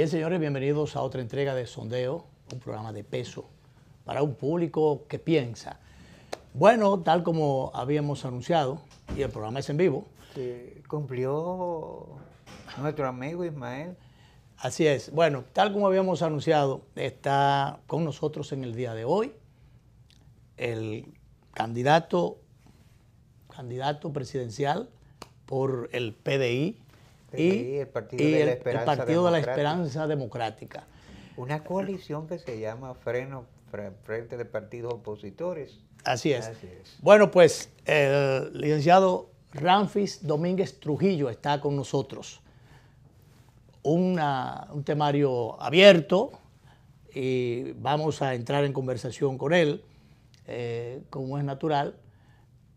Bien, señores, bienvenidos a otra entrega de Sondeo, un programa de peso para un público que piensa. Bueno, tal como habíamos anunciado, y el programa es en vivo. cumplió nuestro amigo Ismael. Así es. Bueno, tal como habíamos anunciado, está con nosotros en el día de hoy el candidato, candidato presidencial por el PDI, este, y, el Partido, de, la Esperanza Democrática. Una coalición que se llama Freno Frente de Partidos Opositores. Así es. Bueno, pues el licenciado Ramfis Domínguez Trujillo está con nosotros. un temario abierto y vamos a entrar en conversación con él, eh, como es natural,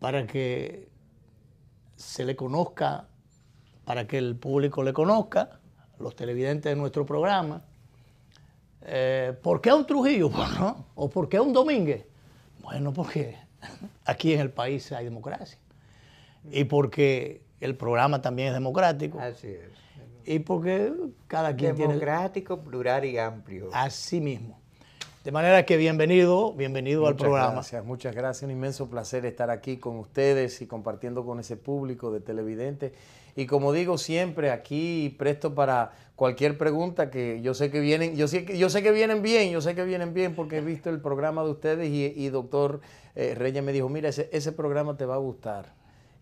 para que se le conozca para que el público le conozca, los televidentes de nuestro programa. Eh, ¿Por qué un Trujillo? ¿O por qué un Domínguez? Bueno, porque aquí en el país hay democracia. Y porque el programa también es democrático. Así es. Y porque cada quien democrático, plural y amplio. Así mismo. De manera que bienvenido, bienvenido al programa. muchas gracias. Un inmenso placer estar aquí con ustedes y compartiendo con ese público de televidentes y como digo siempre, aquí presto para cualquier pregunta que yo sé que vienen, yo sé que, yo sé que vienen bien, yo sé que vienen bien porque he visto el programa de ustedes y, doctor eh, Reyes me dijo, mira, ese, ese programa te va a gustar.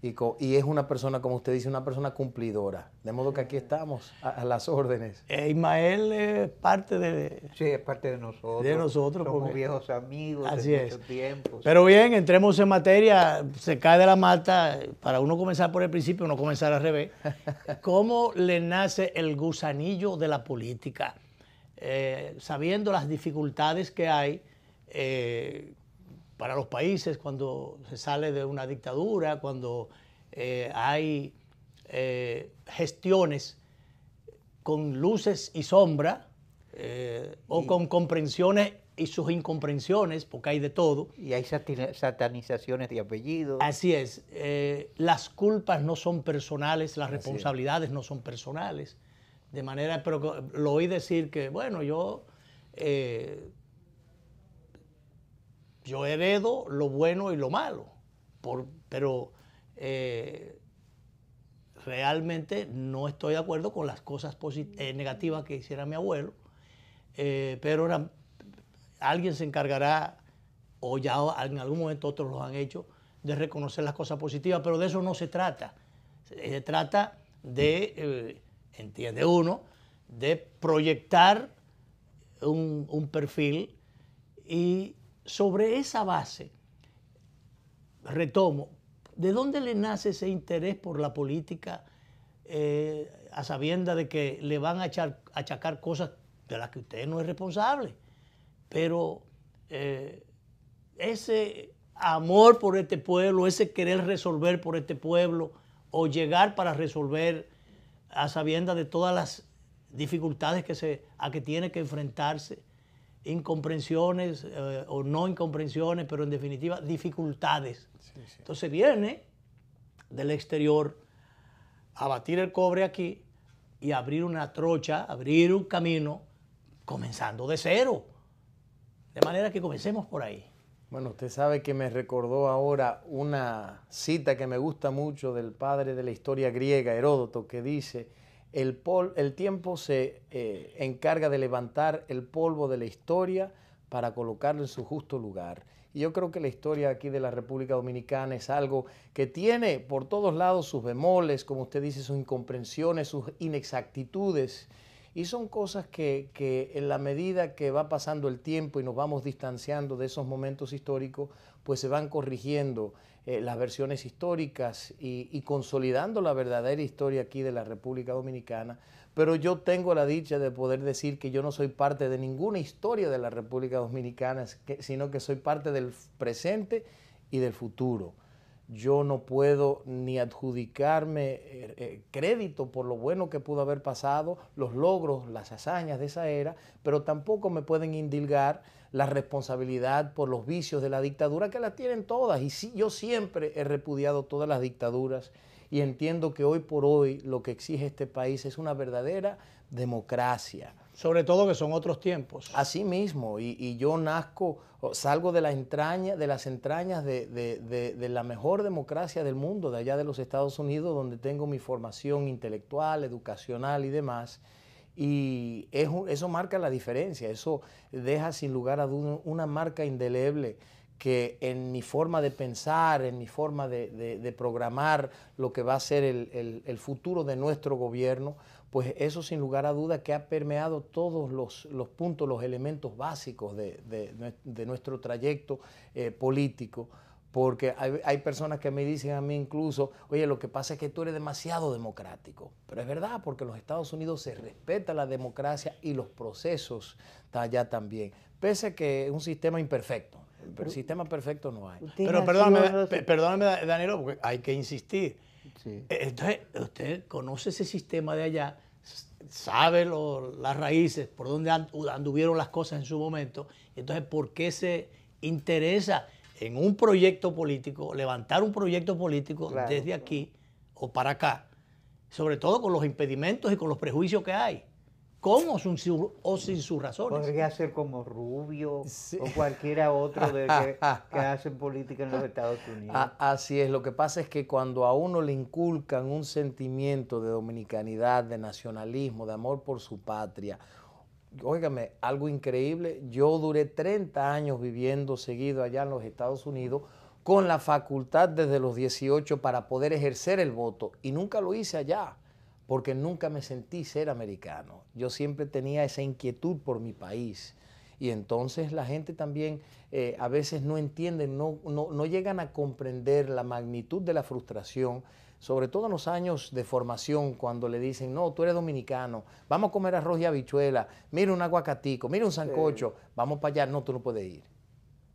Y, es una persona, como usted dice, una persona cumplidora. De modo que aquí estamos, a, las órdenes. Eh, Ismael es parte de... Sí, es parte de nosotros. De nosotros. como viejos amigos de mucho es. tiempo. Pero bien, entremos en materia, se cae de la mata, para uno comenzar por el principio, uno comenzar al revés. ¿Cómo le nace el gusanillo de la política? Eh, sabiendo las dificultades que hay, eh, para los países cuando se sale de una dictadura, cuando eh, hay eh, gestiones con luces y sombra, eh, o con comprensiones y sus incomprensiones, porque hay de todo. Y hay satanizaciones de apellidos. Así es, las culpas no son personales, las responsabilidades no son personales. De manera, pero lo oí decir que, bueno, yo... Yo heredo lo bueno y lo malo, por, pero eh, realmente no estoy de acuerdo con las cosas eh, negativas que hiciera mi abuelo, eh, pero alguien se encargará, o ya en algún momento otros lo han hecho, de reconocer las cosas positivas, pero de eso no se trata. Se trata de, entiende uno, de proyectar un perfil y sobre esa base, retomo, ¿de dónde le nace ese interés por la política eh, a sabienda de que le van a achacar cosas de las que usted no es responsable? Pero eh, ese amor por este pueblo, ese querer resolver por este pueblo o llegar para resolver a sabienda de todas las dificultades que a que tiene que enfrentarse, incomprensiones eh, o no incomprensiones, pero en definitiva dificultades. Entonces viene del exterior a batir el cobre aquí y abrir una trocha, abrir un camino, comenzando de cero. De manera que comencemos por ahí. Bueno, usted sabe que me recordó ahora una cita que me gusta mucho del padre de la historia griega, Heródoto, que dice, el, pol, el tiempo se eh, encarga de levantar el polvo de la historia para colocarlo en su justo lugar. Y yo creo que la historia aquí de la República Dominicana es algo que tiene por todos lados sus bemoles, como usted dice, sus incomprensiones, sus inexactitudes. Y son cosas que, que, en la medida que va pasando el tiempo y nos vamos distanciando de esos momentos históricos, pues se van corrigiendo eh, las versiones históricas y, y, consolidando la verdadera historia aquí de la República Dominicana, pero yo tengo la dicha de poder decir que yo no soy parte de ninguna historia de la República Dominicana, sino que soy parte del presente y del futuro yo no puedo ni adjudicarme eh, eh, crédito por lo bueno que pudo haber pasado, los logros, las hazañas de esa era, pero tampoco me pueden indilgar la responsabilidad por los vicios de la dictadura que las tienen todas. Y sí, yo siempre he repudiado todas las dictaduras y entiendo que hoy por hoy lo que exige este país es una verdadera democracia sobre todo que son otros tiempos. Así mismo, y, yo nazco, salgo de, la entraña, de las entrañas de, la mejor democracia del mundo, de allá de los Estados Unidos, donde tengo mi formación intelectual, educacional y demás. Y eso, marca la diferencia, eso deja sin lugar a duda una marca indeleble que en mi forma de pensar, en mi forma de, programar lo que va a ser el, el, futuro de nuestro gobierno, pues eso sin lugar a duda que ha permeado todos los, puntos, los elementos básicos de, nuestro trayecto eh, político, porque hay, personas que me dicen a mí incluso, oye, lo que pasa es que tú eres demasiado democrático, pero es verdad, porque en los Estados Unidos se respeta la democracia y los procesos allá también, pese a que es un sistema imperfecto. Pero sistema perfecto no hay. Pero perdóname, perdóname, Danilo, porque hay que insistir eh, entonces, usted conoce ese sistema de allá, sabe las raíces, por dónde anduvieron las cosas en su momento, entonces, ¿por qué se interesa en un proyecto político, levantar un proyecto político desde aquí o para acá? Sobre todo con los impedimentos y con los prejuicios que hay. ¿Cómo o sin, su, sus razones. Podría ser como Rubio o cualquiera otro de que, que, hacen política en los Estados Unidos. Ah, así es, lo que pasa es que cuando a uno le inculcan un sentimiento de dominicanidad, de nacionalismo, de amor por su patria, óigame, algo increíble, yo duré 30 años viviendo seguido allá en los Estados Unidos con la facultad desde los 18 para poder ejercer el voto y nunca lo hice allá porque nunca me sentí ser americano. Yo siempre tenía esa inquietud por mi país. Y entonces la gente también eh, a veces no entiende, no, llegan a comprender la magnitud de la frustración sobre todo en los años de formación, cuando le dicen, no, tú eres dominicano, vamos a comer arroz y habichuela, mira un aguacatico, mira un sancocho, vamos para allá, no, tú no puedes ir.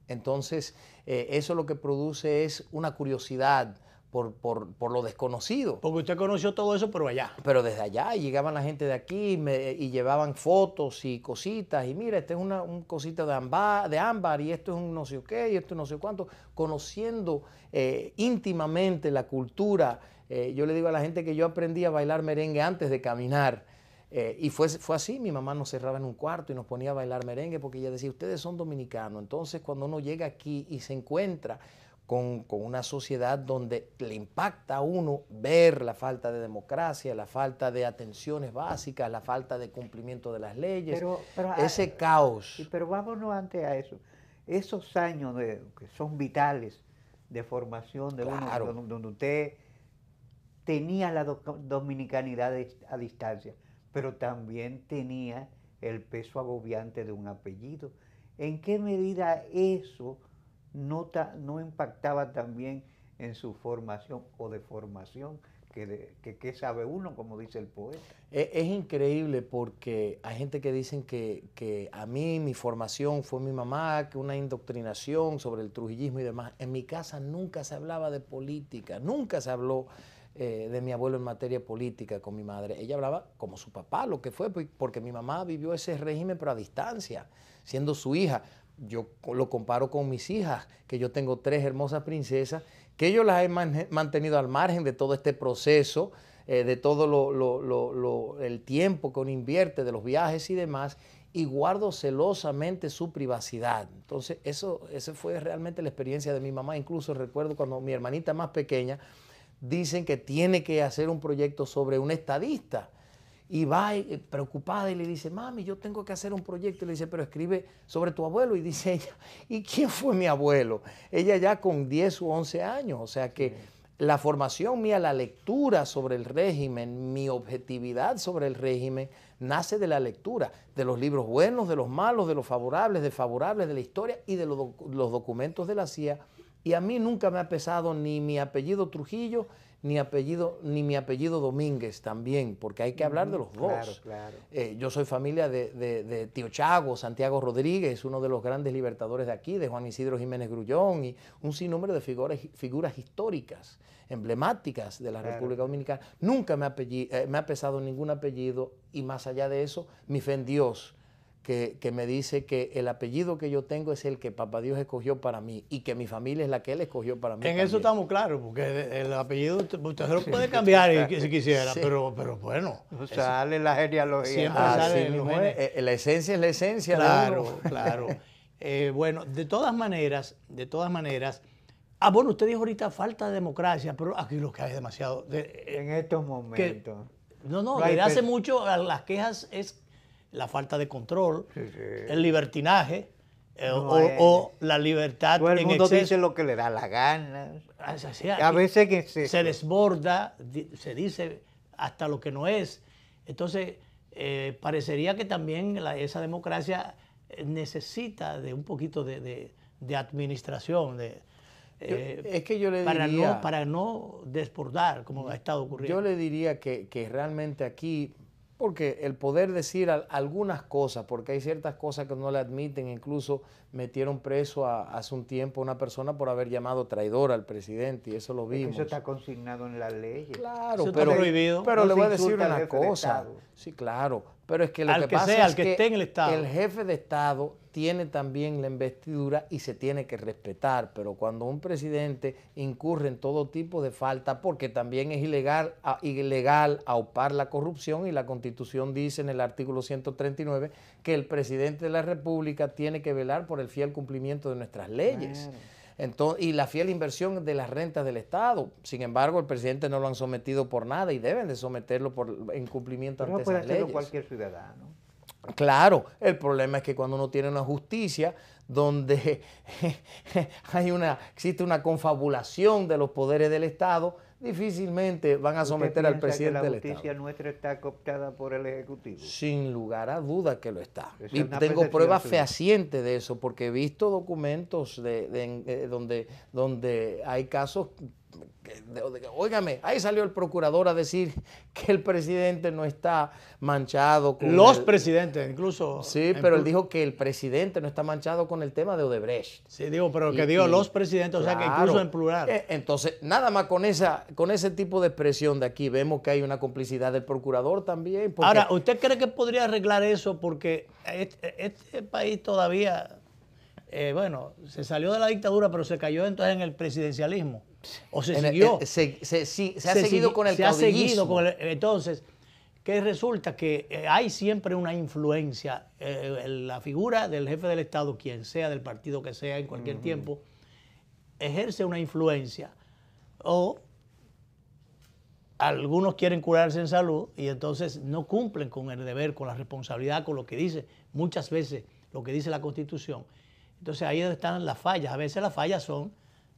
Entonces, eh, eso lo que produce es una curiosidad, por, lo desconocido. Porque usted conoció todo eso, pero allá. Pero desde allá, llegaban la gente de aquí y llevaban fotos y cositas, y mira, esta es una un cosita de ámbar, de ámbar, y esto es un no sé qué, y esto no sé cuánto, conociendo eh, íntimamente la cultura. Eh, yo le digo a la gente que yo aprendí a bailar merengue antes de caminar. Eh, y fue, fue así, mi mamá nos cerraba en un cuarto y nos ponía a bailar merengue porque ella decía, ustedes son dominicanos, entonces cuando uno llega aquí y se encuentra con, una sociedad donde le impacta a uno ver la falta de democracia, la falta de atenciones básicas, la falta de cumplimiento de las leyes, ah, ese caos. Pero vámonos antes a eso. Esos años de, que son vitales de formación de uno, donde, usted tenía la dominicanidad a distancia, pero también tenía el peso agobiante de un apellido. ¿En qué medida eso no, no impactaba también en su formación o de formación que, que, sabe uno, como dice el poeta. E, es, increíble porque hay gente que dicen que, a mí mi formación fue mi mamá, que una indoctrinación sobre el trujillismo y demás. En mi casa nunca se hablaba de política, nunca se habló eh, de mi abuelo en materia política con mi madre. Ella hablaba como su papá, lo que fue, pues, porque mi mamá vivió ese régimen pero a distancia, siendo su hija yo lo comparo con mis hijas, que yo tengo tres hermosas princesas, que yo las he mantenido al margen de todo este proceso, eh, de todo lo, el tiempo que uno invierte, de los viajes y demás, y guardo celosamente su privacidad. Entonces, eso, esa fue realmente la experiencia de mi mamá. Incluso recuerdo cuando mi hermanita más pequeña, dicen que tiene que hacer un proyecto sobre un estadista y va eh, eh, preocupada y le dice, mami, yo tengo que hacer un proyecto. Y le dice, pero escribe sobre tu abuelo. Y dice ella, ¿y quién fue mi abuelo? Ella ya con 10 u 11 años. O sea que la formación mía, la lectura sobre el régimen, mi objetividad sobre el régimen, nace de la lectura, de los libros buenos, de los malos, de los favorables, desfavorables, de la historia y de los, documentos de la CIA. Y a mí nunca me ha pesado ni mi apellido Trujillo, ni, apellido, ni mi apellido Domínguez también, porque hay que hablar de los dos. Eh, yo soy familia de, Tío Chago, Santiago Rodríguez, uno de los grandes libertadores de aquí, de Juan Isidro Jiménez Grullón, y un sinnúmero de figuras, figuras históricas, emblemáticas de la República Dominicana. Nunca me, eh, me ha pesado ningún apellido y más allá de eso, mi fe en Dios que, me dice que el apellido que yo tengo es el que Papá Dios escogió para mí y que mi familia es la que Él escogió para mí. En eso estamos claros, porque el apellido usted lo puede cambiar si quisiera, pero, bueno. sale la genealogía. Eh, eh, la esencia es la esencia. Claro, claro. Eh, bueno, de todas maneras, de todas maneras, Ah, bueno, usted dijo ahorita falta de democracia, pero aquí lo que hay es demasiado. en estos momentos. no, no, desde hace mucho las quejas es la falta de control, el libertinaje eh, eh, o, la libertad. Todo el mundo dice lo que le da la gana. Ah, a veces que se, desborda, se dice hasta lo que no es. Entonces, eh, parecería que también esa democracia necesita de un poquito de, administración, de, es que yo le para no, para no desbordar como ha estado ocurriendo. Yo le diría que realmente aquí porque el poder decir algunas cosas, porque hay ciertas cosas que no le admiten, incluso metieron preso hace un tiempo a una persona por haber llamado traidor al presidente, y eso lo vimos. Eso está consignado en la ley. Claro, pero, pero le voy a decir una cosa. sí, claro, pero es que lo que, sea, pasa al es que, esté en el, el jefe de Estado tiene también la investidura y se tiene que respetar, pero cuando un presidente incurre en todo tipo de falta, porque también es ilegal, ilegal aupar la corrupción y la constitución dice en el artículo 139 que el presidente de la República tiene que velar por el fiel cumplimiento de nuestras leyes. Entonces, y la fiel inversión de las rentas del Estado. Sin embargo, el presidente no lo han sometido por nada y deben de someterlo por incumplimiento ante no puede leyes. cualquier ciudadano. Claro, el problema es que cuando uno tiene una justicia donde hay una, existe una confabulación de los poderes del Estado, difícilmente van a someter al presidente del Estado. La justicia nuestra está cooptada por el Ejecutivo. Sin lugar a duda que lo está. y tengo pruebas fehacientes de eso, porque he visto documentos eh, donde, donde hay casos Óigame, ahí salió el procurador a decir que el presidente no está manchado con. Los presidentes, incluso. Sí, pero él dijo que el presidente no está manchado con el tema de Odebrecht. Sí, digo, pero que digo los presidentes, o sea que incluso en plural. E, entonces, nada más con esa, con ese tipo de expresión de aquí, vemos que hay una complicidad del procurador también. Ahora, ¿usted cree que podría arreglar eso? Porque este, país todavía, eh, bueno, se salió de la dictadura, pero se cayó entonces en el presidencialismo. O se siguió. se, ha seguido con el entonces, que resulta que eh, hay siempre una influencia. Eh, la figura del jefe del Estado, quien sea, del partido que sea, en cualquier tiempo, ejerce una influencia. O algunos quieren curarse en salud y entonces no cumplen con el deber, con la responsabilidad, con lo que dice muchas veces, lo que dice la Constitución. Entonces ahí están las fallas. A veces las fallas son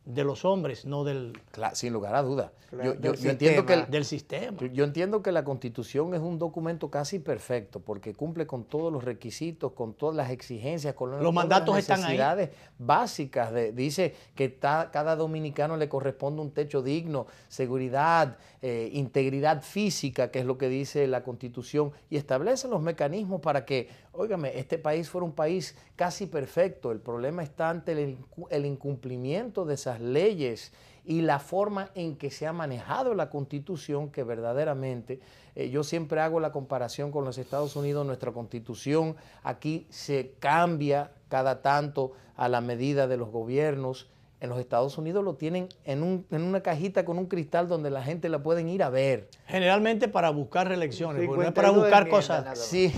de los hombres, no del... sin lugar a duda. yo, entiendo que del sistema. Yo, entiendo que la Constitución es un documento casi perfecto porque cumple con todos los requisitos, con todas las exigencias, con los mandatos las necesidades básicas. dice que cada dominicano le corresponde un techo digno, seguridad, eh, integridad física, que es lo que dice la Constitución, y establece los mecanismos para que Óigame, este país fue un país casi perfecto. El problema está ante el, incumplimiento de esas leyes y la forma en que se ha manejado la constitución, que verdaderamente eh, yo siempre hago la comparación con los Estados Unidos, nuestra constitución aquí se cambia cada tanto a la medida de los gobiernos. En los Estados Unidos lo tienen en, un, en, una cajita con un cristal donde la gente la pueden ir a ver. Generalmente para buscar reelecciones, no es para buscar cosas. Sí,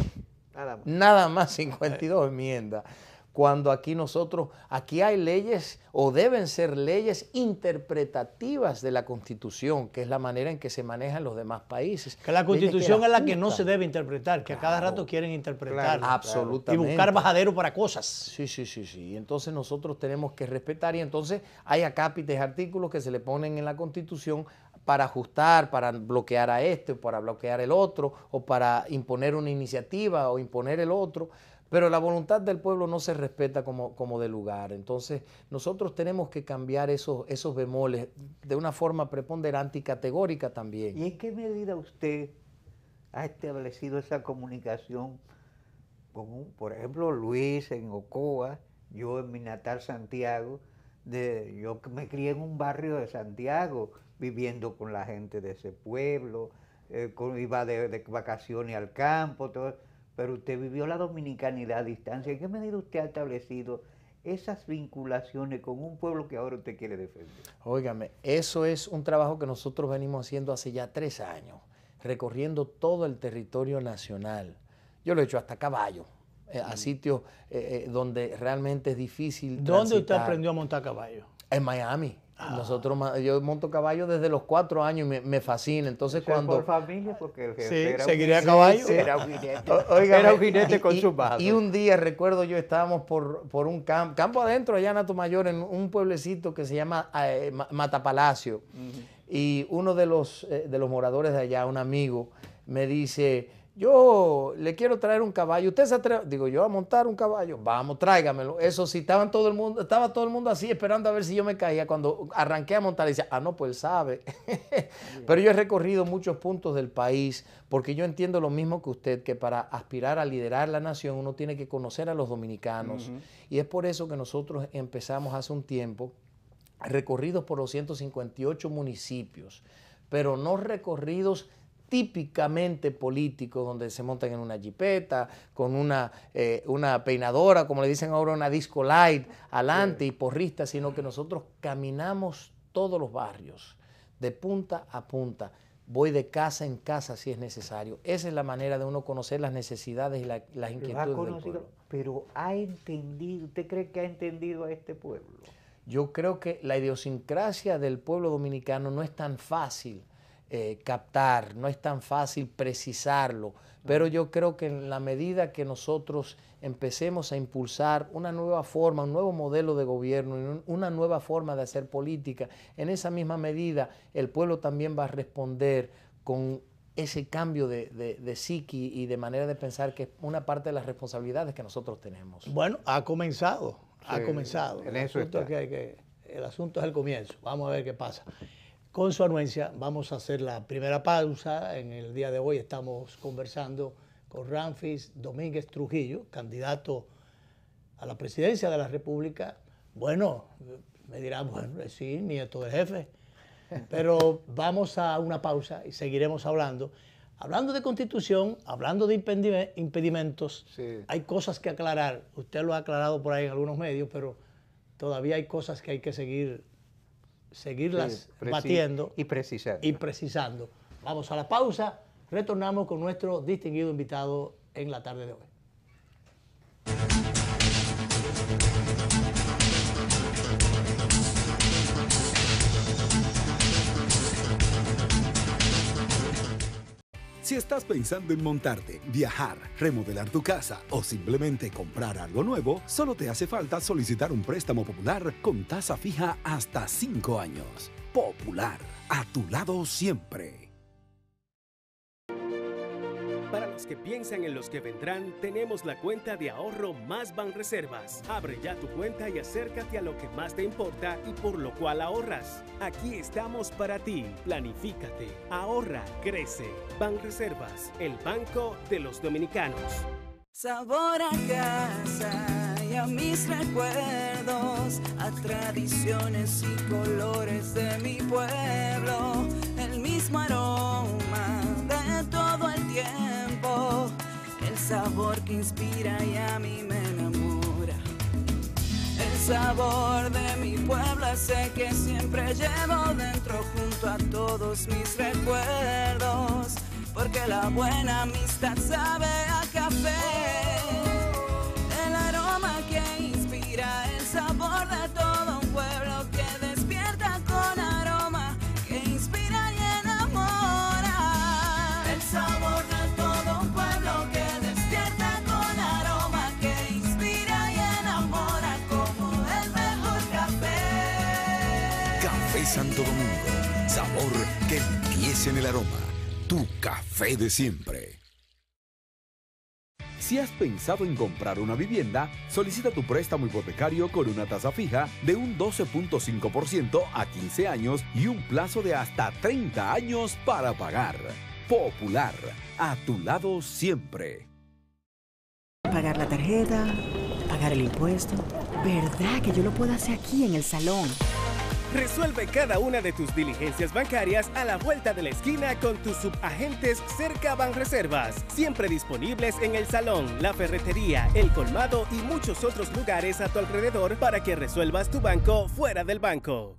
Nada más. Nada más 52 enmiendas. Cuando aquí nosotros, aquí hay leyes o deben ser leyes interpretativas de la Constitución, que es la manera en que se manejan los demás países. Que la Constitución es la que no se debe interpretar, que a cada rato quieren interpretar. absolutamente. Y buscar bajadero para cosas. Sí, sí, sí, sí. Entonces nosotros tenemos que respetar y entonces hay acápites, artículos que se le ponen en la Constitución para ajustar, para bloquear a este, para bloquear el otro, o para imponer una iniciativa o imponer el otro, pero la voluntad del pueblo no se respeta como, como de lugar. Entonces nosotros tenemos que cambiar esos, esos bemoles de una forma preponderante y categórica también. ¿Y en qué medida usted ha establecido esa comunicación con, por ejemplo, Luis en Ocoa, yo en mi natal Santiago? De, yo me crié en un barrio de Santiago, viviendo con la gente de ese pueblo, eh, con, iba de, vacaciones al campo, todo, pero usted vivió la dominicanidad a distancia. ¿En qué medida usted ha establecido esas vinculaciones con un pueblo que ahora usted quiere defender? Óigame, eso es un trabajo que nosotros venimos haciendo hace ya tres años, recorriendo todo el territorio nacional. Yo lo he hecho hasta caballo, eh, a mm. sitios eh, donde realmente es difícil. ¿Dónde usted aprendió a montar caballo? En Miami. Nosotros, yo monto caballo desde los cuatro años, me, me fascina. Entonces, cuando. Por familia, porque sí, seguiría caballo. era un jinete. Oiga, era un jinete con su Y un día, recuerdo yo, estábamos por, un campo, campo adentro, allá en Atomayor, en un pueblecito que se llama eh, Matapalacio. Y uno de los, eh, de los moradores de allá, un amigo, me dice yo le quiero traer un caballo, usted se atreve, digo yo a montar un caballo, vamos, tráigamelo. Eso sí, todo el mundo, estaba todo el mundo así esperando a ver si yo me caía. Cuando arranqué a montar, decía, ah, no, pues él sabe. Pero yo he recorrido muchos puntos del país porque yo entiendo lo mismo que usted, que para aspirar a liderar la nación uno tiene que conocer a los dominicanos. Y es por eso que nosotros empezamos hace un tiempo recorridos por los 158 municipios, pero no recorridos típicamente políticos, donde se montan en una jipeta, con una, eh, una peinadora, como le dicen ahora, una disco light, adelante y porrista, sino que nosotros caminamos todos los barrios, de punta a punta. Voy de casa en casa si es necesario. Esa es la manera de uno conocer las necesidades y las inquietudes del pueblo. Pero ha entendido, ¿usted cree que ha entendido a este pueblo? Yo creo que la idiosincrasia del pueblo dominicano no es tan fácil eh, captar, no es tan fácil precisarlo, pero yo creo que en la medida que nosotros empecemos a impulsar una nueva forma, un nuevo modelo de gobierno, una nueva forma de hacer política, en esa misma medida el pueblo también va a responder con ese cambio de, de, psiqui y de manera de pensar que es una parte de las responsabilidades que nosotros tenemos. Bueno, ha comenzado, ha comenzado. el asunto es el comienzo, vamos a ver qué pasa. Con su anuencia vamos a hacer la primera pausa. En el día de hoy estamos conversando con Ramfis Domínguez Trujillo, candidato a la presidencia de la República. Bueno, me dirá, bueno, sí, nieto del jefe. Pero vamos a una pausa y seguiremos hablando. Hablando de constitución, hablando de impedimentos, hay cosas que aclarar. Usted lo ha aclarado por ahí en algunos medios, pero todavía hay cosas que hay que seguir seguirlas batiendo y y precisando. Vamos a la pausa, retornamos con nuestro distinguido invitado en la tarde de hoy. Si estás pensando en montarte, viajar, remodelar tu casa o simplemente comprar algo nuevo, solo te hace falta solicitar un préstamo popular con tasa fija hasta 5 años. Popular, a tu lado siempre. los que piensan en los que vendrán, tenemos la cuenta de ahorro Más Banreservas. Abre ya tu cuenta y acércate a lo que más te importa y por lo cual ahorras. Aquí estamos para ti. Planifícate, ahorra, crece. Banreservas, el banco de los dominicanos. Sabor a casa y a mis recuerdos, a tradiciones y colores de mi pueblo, el mismo aroma El sabor que inspira y a mí me enamora. El sabor de mi pueblo sé que siempre llevo dentro junto a todos mis recuerdos, porque la buena amistad sabe a café. El aroma que inspira, el sabor de todo en el aroma, tu café de siempre. Si has pensado en comprar una vivienda, solicita tu préstamo hipotecario con una tasa fija de un 12.5% a 15 años y un plazo de hasta 30 años para pagar. Popular, a tu lado siempre. Pagar la tarjeta, pagar el impuesto. ¿Verdad que yo lo puedo hacer aquí en el salón? Resuelve cada una de tus diligencias bancarias a la vuelta de la esquina con tus subagentes cerca Banreservas, siempre disponibles en el salón, la ferretería, el colmado y muchos otros lugares a tu alrededor para que resuelvas tu banco fuera del banco.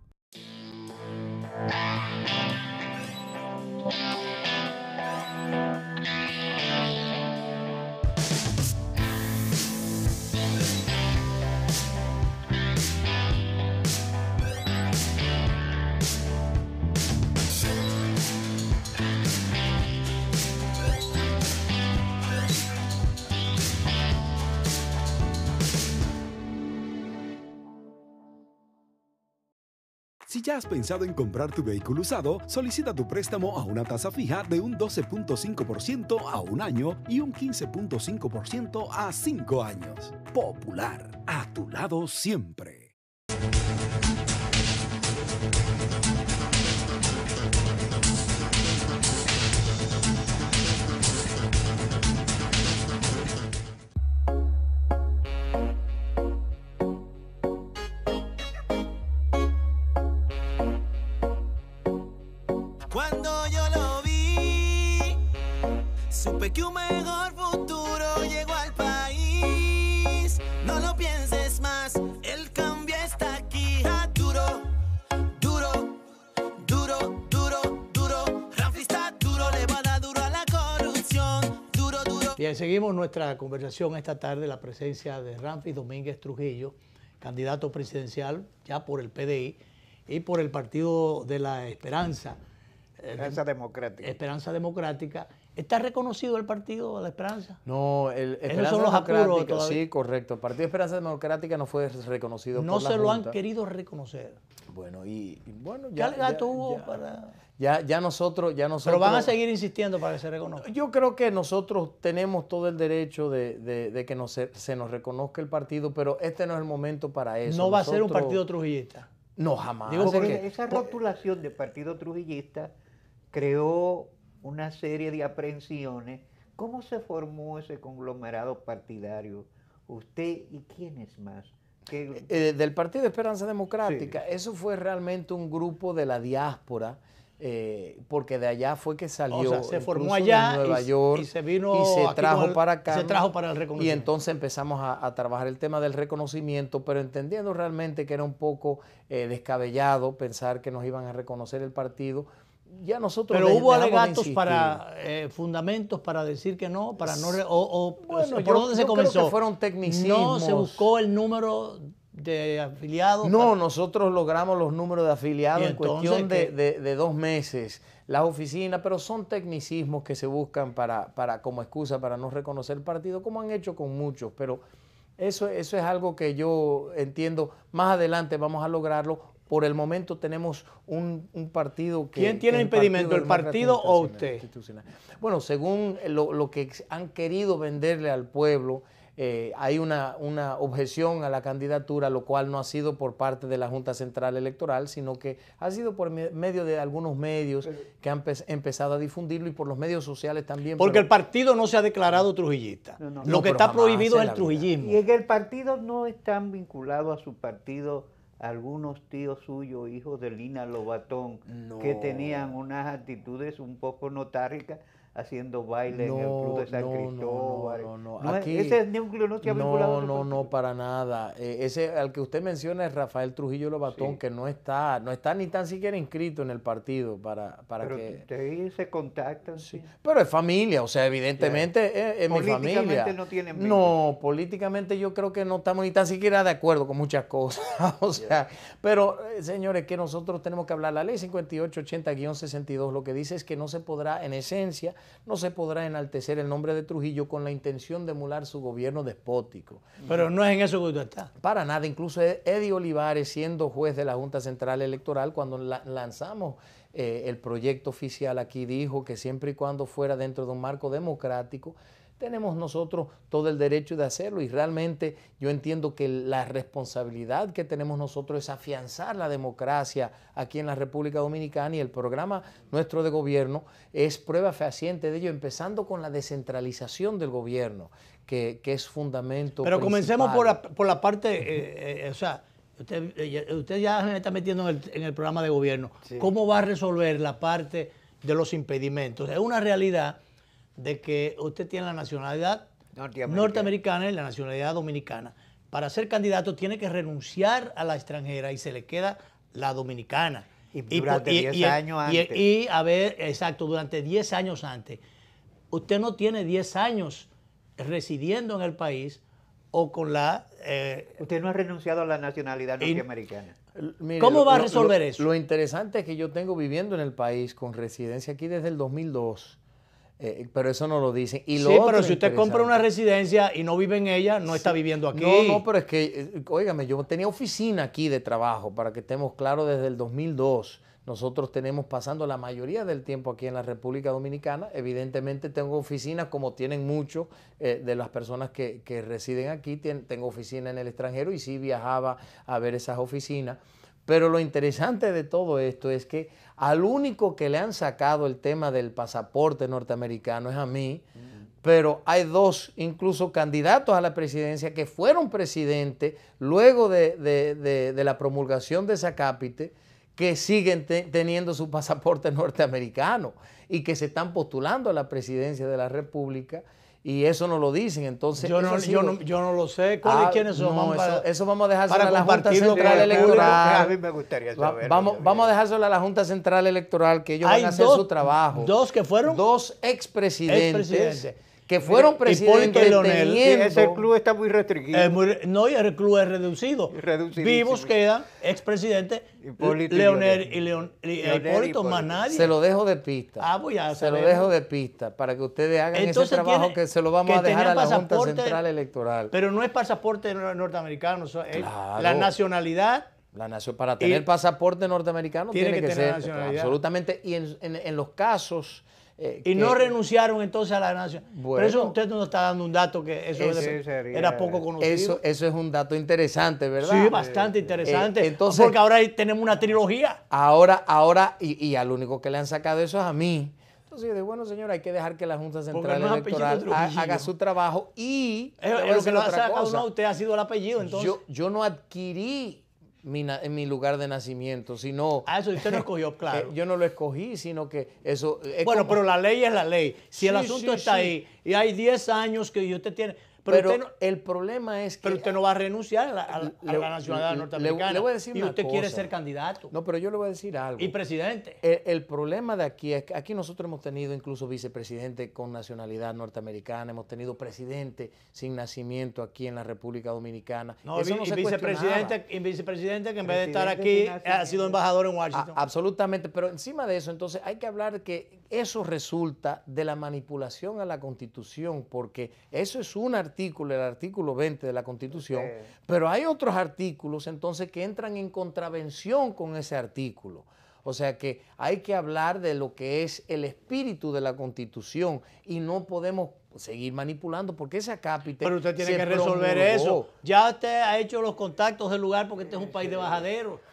ya has pensado en comprar tu vehículo usado, solicita tu préstamo a una tasa fija de un 12.5% a un año y un 15.5% a cinco años. Popular, a tu lado siempre. Seguimos nuestra conversación esta tarde, la presencia de Ramfis Domínguez Trujillo, candidato presidencial ya por el PDI y por el Partido de la Esperanza. Eh, Esperanza Democrática. Esperanza Democrática. ¿Está reconocido el Partido de la Esperanza? No, el Esperanza Democrática, sí, correcto. El Partido de Esperanza Democrática no fue reconocido no por No se lo han querido reconocer. Bueno, y, bueno, ya. para.? Ya, nosotros, ya nosotros. Pero van a seguir insistiendo para que se reconozca. Yo creo que nosotros tenemos todo el derecho de, que se nos reconozca el partido, pero este no es el momento para eso. No va a ser un partido trujillista. No, jamás. esa rotulación de partido trujillista creó una serie de aprehensiones. ¿Cómo se formó ese conglomerado partidario? ¿Usted y quiénes más? Eh, eh, del Partido de Esperanza Democrática, eso fue realmente un grupo de la diáspora. Eh, porque de allá fue que salió. se formó allá Nueva York, y se vino. Y se trajo para acá. Se trajo para el reconocimiento. Y entonces empezamos a, trabajar el tema del reconocimiento, pero entendiendo realmente que era un poco descabellado pensar que nos iban a reconocer el partido ya nosotros. Pero hubo alegatos para eh, fundamentos para decir que no, para no. O, pues, ¿Por dónde se comenzó? fueron tecnicismos. No se buscó el número de afiliados. No, nosotros logramos los números de afiliados en cuestión de, de, dos meses. Las oficinas, pero son tecnicismos que se buscan para, para, como excusa para no reconocer el partido, como han hecho con muchos, pero. Eso, eso, es algo que yo entiendo, más adelante vamos a lograrlo por el momento tenemos un, partido que... ¿Quién tiene impedimento, el partido, o usted? Bueno, según lo, que han querido venderle al pueblo, eh, hay una, una objeción a la candidatura, lo cual no ha sido por parte de la Junta Central Electoral, sino que ha sido por medio de algunos medios que han empezado a difundirlo y por los medios sociales también. Porque el partido no se ha declarado trujillista. lo que está prohibido es el trujillismo. Y que el partido no está vinculado a su partido algunos tíos suyos, hijos de Lina Lobatón, que tenían unas actitudes un poco notáricas haciendo baile en el Club de San no, Cristóbal. No, no, no. núcleo no No, no, no, para nada. Eh, ese al que usted menciona es Rafael Trujillo Lobatón, que no está, no está ni tan siquiera inscrito en el partido para, para Pero que. Ustedes se contactan, sí. Pero es familia, o sea, evidentemente es, mi familia. Políticamente no tienen No, políticamente yo creo que no estamos ni tan siquiera de acuerdo con muchas cosas. o sea, pero eh, señores, que nosotros tenemos que hablar. La ley 5880-62 lo que dice es que no se podrá, en esencia, no se podrá enaltecer el nombre de Trujillo con la intención de emular su gobierno despótico. Pero no es en eso que usted está. Para nada, incluso Eddie Olivares, siendo juez de la Junta Central Electoral, cuando lanzamos eh, el proyecto oficial aquí, dijo que siempre y cuando fuera dentro de un marco democrático, tenemos nosotros todo el derecho de hacerlo y realmente yo entiendo que la responsabilidad que tenemos nosotros es afianzar la democracia aquí en la República Dominicana y el programa nuestro de gobierno es prueba fehaciente de ello, empezando con la descentralización del gobierno, que, es fundamento. Pero comencemos por la, por la parte, eh, eh, o sea, usted, eh, usted ya me está metiendo en el, en el programa de gobierno. ¿Cómo va a resolver la parte de los impedimentos? Es una realidad de que usted tiene la nacionalidad norteamericana, y la nacionalidad dominicana. Para ser candidato tiene que renunciar a la extranjera y se le queda la dominicana. Y durante 10 años antes. Y, a ver, exacto, durante 10 años antes. Usted no tiene 10 años residiendo en el país o con la... Eh, usted no ha renunciado a la nacionalidad norteamericana. ¿Cómo va a resolver eso? Lo interesante es que yo tengo viviendo en el país con residencia aquí desde el 2002 eh, pero eso no lo dicen. Y sí, pero si usted compra una residencia y no vive en ella, no está viviendo aquí. No, no, pero es que, eh, óigame, yo tenía oficina aquí de trabajo, para que estemos claros, desde el 2002. Nosotros tenemos pasando la mayoría del tiempo aquí en la República Dominicana. Evidentemente tengo oficinas, como tienen muchos eh, de las personas que, residen aquí, tengo oficina en el extranjero y sí viajaba a ver esas oficinas. Pero lo interesante de todo esto es que al único que le han sacado el tema del pasaporte norteamericano es a mí, mm. pero hay dos incluso candidatos a la presidencia que fueron presidentes luego de, la promulgación de esa que siguen teniendo su pasaporte norteamericano y que se están postulando a la presidencia de la República y eso no lo dicen. Entonces, yo, no, yo no, yo no, lo sé. ¿Cuáles, ah, ¿Quiénes son? eso, eso, vamos a dejárselo a la Junta Central Electoral. A mí me gustaría saberlo, vamos, vamos a dejárselo a la Junta Central Electoral, que ellos van a hacer su trabajo. ¿Dos que fueron? Dos expresidentes. Expresidente que fueron presidentes teniendo... Ese club está muy restringido. no, y el club es reducido. Vivos quedan expresidente, Leonel y, Leon, y Hipólito, y más nadie. Se lo dejo de pista. Ah, pues Se lo dejo de pista para que ustedes hagan ese trabajo que se lo vamos a dejar a la Junta Central Electoral. Pero no es pasaporte norteamericano, la nacionalidad la para tener pasaporte norteamericano tiene, que, ser absolutamente. Y en, los casos eh, y no renunciaron entonces a la nación. Por eso usted nos está dando un dato que eso era poco conocido. Eso, eso es un dato interesante, ¿verdad? Sí, bastante interesante. Eh, entonces, porque ahora tenemos una trilogía. Ahora, ahora, y, al único que le han sacado eso es a mí. Entonces yo bueno, señor, hay que dejar que la Junta Central haga su trabajo y... Es, lo que lo ha sacado a usted ha sido el apellido, entonces. Yo, yo no adquirí en mi lugar de nacimiento, sino... Ah, eso usted no escogió, eh, claro. yo no lo escogí, sino que eso... bueno, pero la ley es la ley. Si el asunto está ahí y hay 10 años que usted tiene... Pero, el problema es que. Pero usted no va a renunciar a la, nacionalidad norteamericana. y usted quiere ser candidato. No, pero yo le voy a decir algo. Y presidente. El, problema de aquí es que aquí nosotros hemos tenido incluso vicepresidente con nacionalidad norteamericana, hemos tenido presidente sin nacimiento aquí en la República Dominicana. No, Eso no se y vicepresidente, y vicepresidente que en vez de estar aquí ha sido embajador en Washington. absolutamente, pero encima de eso, entonces hay que hablar que eso resulta de la manipulación a la Constitución, porque eso es una el artículo 20 de la Constitución, pero hay otros artículos entonces que entran en contravención con ese artículo. O sea que hay que hablar de lo que es el espíritu de la Constitución y no podemos pues, seguir manipulando, porque ese acápite. Pero usted tiene que resolver eso. Ya usted ha hecho los contactos del lugar porque este es un país de bajaderos.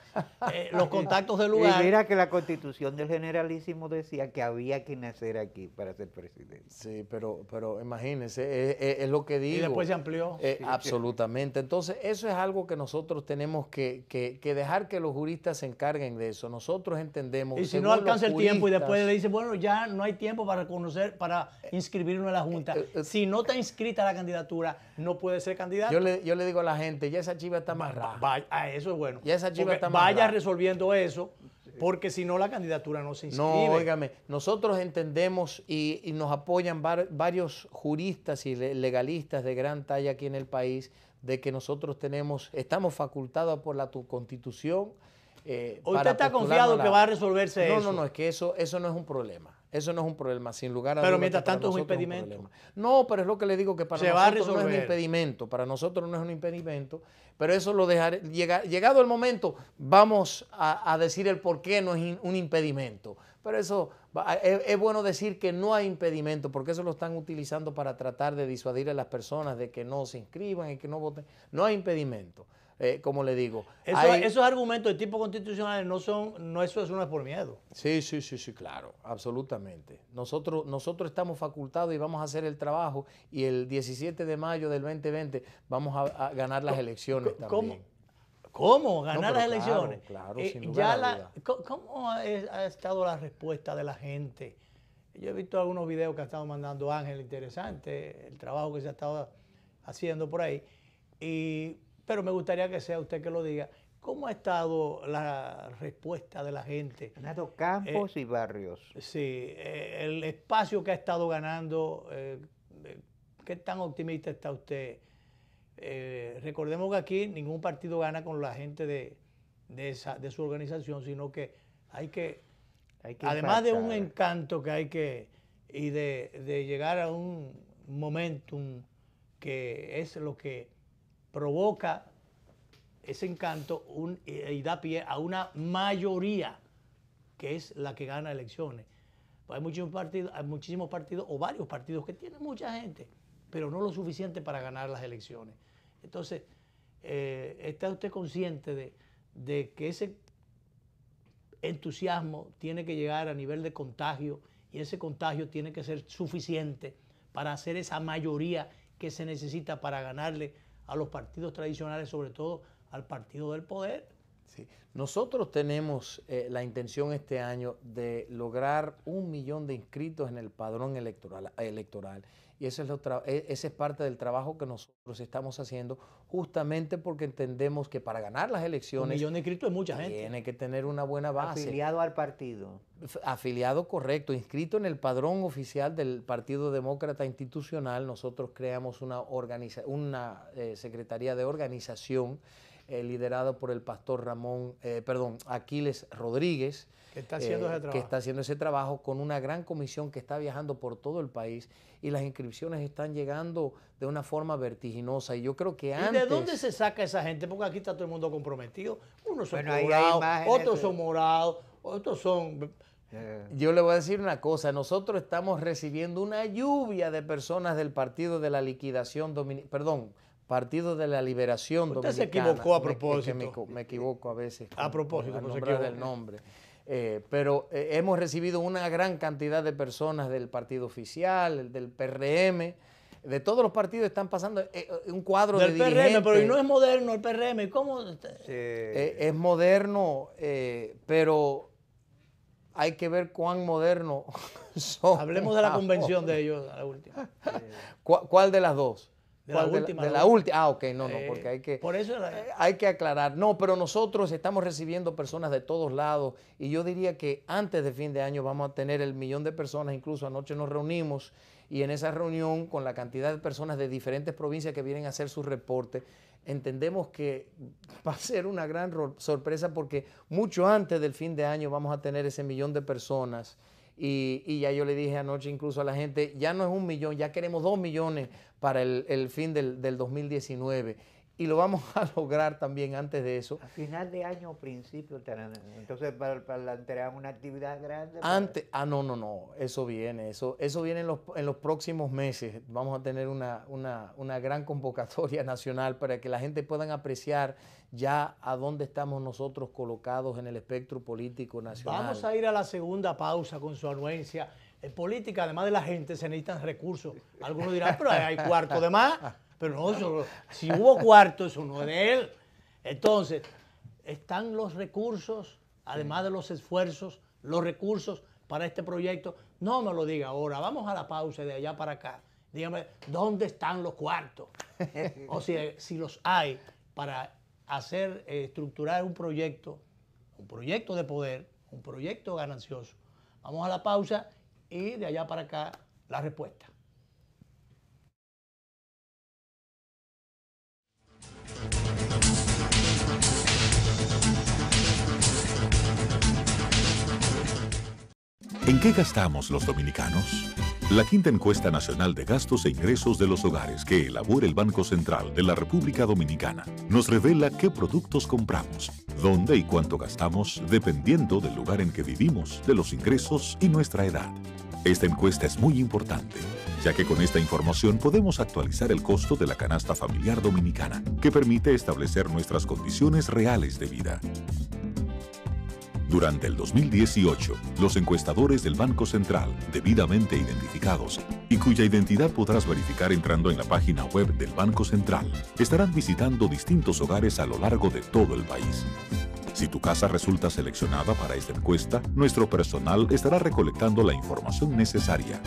Eh, los contactos del lugar. Y mira que la constitución del generalísimo decía que había que nacer aquí para ser presidente. Sí, pero, pero imagínense, es, lo que digo. Y después se amplió. Eh, absolutamente. Entonces, eso es algo que nosotros tenemos que, dejar que los juristas se encarguen de eso. Nosotros entendemos. Y si no alcanza el tiempo y después le dice bueno, ya no hay tiempo para conocer, para eh, inscribirnos en la Junta. Eh, eh, si no está inscrita la candidatura, no puede ser candidato Yo le, digo a la gente, ya esa chiva está más Vaya, a eso es bueno. Ya esa chiva Vaya resolviendo eso, porque si no la candidatura no se inscribe. No, óigame, nosotros entendemos y, nos apoyan varios juristas y legalistas de gran talla aquí en el país de que nosotros tenemos, estamos facultados por la constitución. Eh, ¿Usted está confiado que va a resolverse eso? No, no, no, es que eso, eso no es un problema. Eso no es un problema, sin lugar a dudas. Pero mientras tanto es un impedimento. no, pero es lo que le digo que para nosotros no es un impedimento, para nosotros no es un impedimento, pero eso lo dejaré. llegado el momento, vamos a, decir el por qué no es un impedimento. Pero eso es, bueno decir que no hay impedimento, porque eso lo están utilizando para tratar de disuadir a las personas de que no se inscriban y que no voten. No hay impedimento. Eh, como le digo. Esos argumentos de tipo constitucional no son, no, eso, es una por miedo. Sí, sí, sí, sí, claro, absolutamente. Nosotros, nosotros estamos facultados y vamos a hacer el trabajo y el 17 de mayo del 2020 vamos a, ganar las elecciones también. ¿Cómo ganar las elecciones? Claro, eh, ¿Cómo ha estado la respuesta de la gente? Yo he visto algunos videos que ha estado mandando Ángel, interesante, el trabajo que se ha estado haciendo por ahí. Y pero me gustaría que sea usted que lo diga. ¿Cómo ha estado la respuesta de la gente? estos campos eh, y barrios. Sí, eh, el espacio que ha estado ganando, eh, ¿qué tan optimista está usted? recordemos que aquí ningún partido gana con la gente de, su organización, sino que hay que, además de un encanto que hay que, y de llegar a un momentum que es lo que provoca ese encanto y da pie a una mayoría que es la que gana elecciones. Pues hay muchísimos partidos, hay o varios partidos que tienen mucha gente, pero no lo suficiente para ganar las elecciones. Entonces, eh, ¿está usted consciente de que ese entusiasmo tiene que llegar a nivel de contagio y ese contagio tiene que ser suficiente para hacer esa mayoría que se necesita para ganarle a los partidos tradicionales, sobre todo al partido del poder. Sí. Nosotros tenemos eh, la intención este año de lograr un millón de inscritos en el padrón electoral. electoral. Y ese es, e, ese es parte del trabajo que nosotros estamos haciendo justamente porque entendemos que para ganar las elecciones... es mucha Tiene que tener una buena base. Afiliado al partido. Afiliado correcto, inscrito en el padrón oficial del Partido Demócrata Institucional, nosotros creamos una, una eh, Secretaría de Organización eh, liderado por el pastor Ramón, eh, perdón, Aquiles Rodríguez. Que está, haciendo eh, ese trabajo. que está haciendo ese trabajo con una gran comisión que está viajando por todo el país y las inscripciones están llegando de una forma vertiginosa. Y yo creo que antes. ¿Y de dónde se saca esa gente? Porque aquí está todo el mundo comprometido. Unos son morados, otros son morados, otros son. Yo le voy a decir una cosa, nosotros estamos recibiendo una lluvia de personas del partido de la liquidación dominicana, perdón, Partido de la Liberación Usted se equivocó a propósito. Me, equivoco a veces. a propósito, se no del nombre. Eh, pero eh, hemos recibido una gran cantidad de personas del partido oficial, del PRM, de todos los partidos están pasando eh, un cuadro de del PRM, pero no es moderno el PRM, ¿cómo? es moderno, pero hay que ver cuán moderno son. Hablemos de la convención de ellos, la última. ¿Cuál de las dos? De la última. Ah, ok, no, no, porque hay que, por eso hay que aclarar. No, pero nosotros estamos recibiendo personas de todos lados y yo diría que antes de fin de año vamos a tener el millón de personas, incluso anoche nos reunimos y en esa reunión con la cantidad de personas de diferentes provincias que vienen a hacer su reporte, entendemos que va a ser una gran sorpresa porque mucho antes del fin de año vamos a tener ese millón de personas y, ya yo le dije anoche incluso a la gente, ya no es un millón, ya queremos dos millones para el, fin del, del 2019 y lo vamos a lograr también antes de eso. A final de año o principio, entonces para, para una actividad grande. Antes, ah, no, no, no, eso viene, eso, eso viene en los, en los próximos meses. Vamos a tener una, una gran convocatoria nacional para que la gente pueda apreciar ya a dónde estamos nosotros colocados en el espectro político nacional. Vamos a ir a la segunda pausa con su anuencia. En eh, política, además de la gente, se necesitan recursos. Algunos dirán, pero hay cuarto de más. Pero no, si hubo cuarto, eso no es de él. Entonces, están los recursos, además de los esfuerzos, los recursos para este proyecto. No me lo diga ahora, vamos a la pausa de allá para acá. Dígame, ¿dónde están los cuartos? O sea, si los hay para hacer, eh, estructurar un proyecto, un proyecto de poder, un proyecto ganancioso. Vamos a la pausa y de allá para acá la respuesta. ¿En qué gastamos los dominicanos? La quinta encuesta nacional de gastos e ingresos de los hogares que elabora el Banco Central de la República Dominicana nos revela qué productos compramos, dónde y cuánto gastamos dependiendo del lugar en que vivimos, de los ingresos y nuestra edad. Esta encuesta es muy importante, ya que con esta información podemos actualizar el costo de la canasta familiar dominicana, que permite establecer nuestras condiciones reales de vida. Durante el 2018, los encuestadores del Banco Central, debidamente identificados, y cuya identidad podrás verificar entrando en la página web del Banco Central, estarán visitando distintos hogares a lo largo de todo el país. Si tu casa resulta seleccionada para esta encuesta, nuestro personal estará recolectando la información necesaria.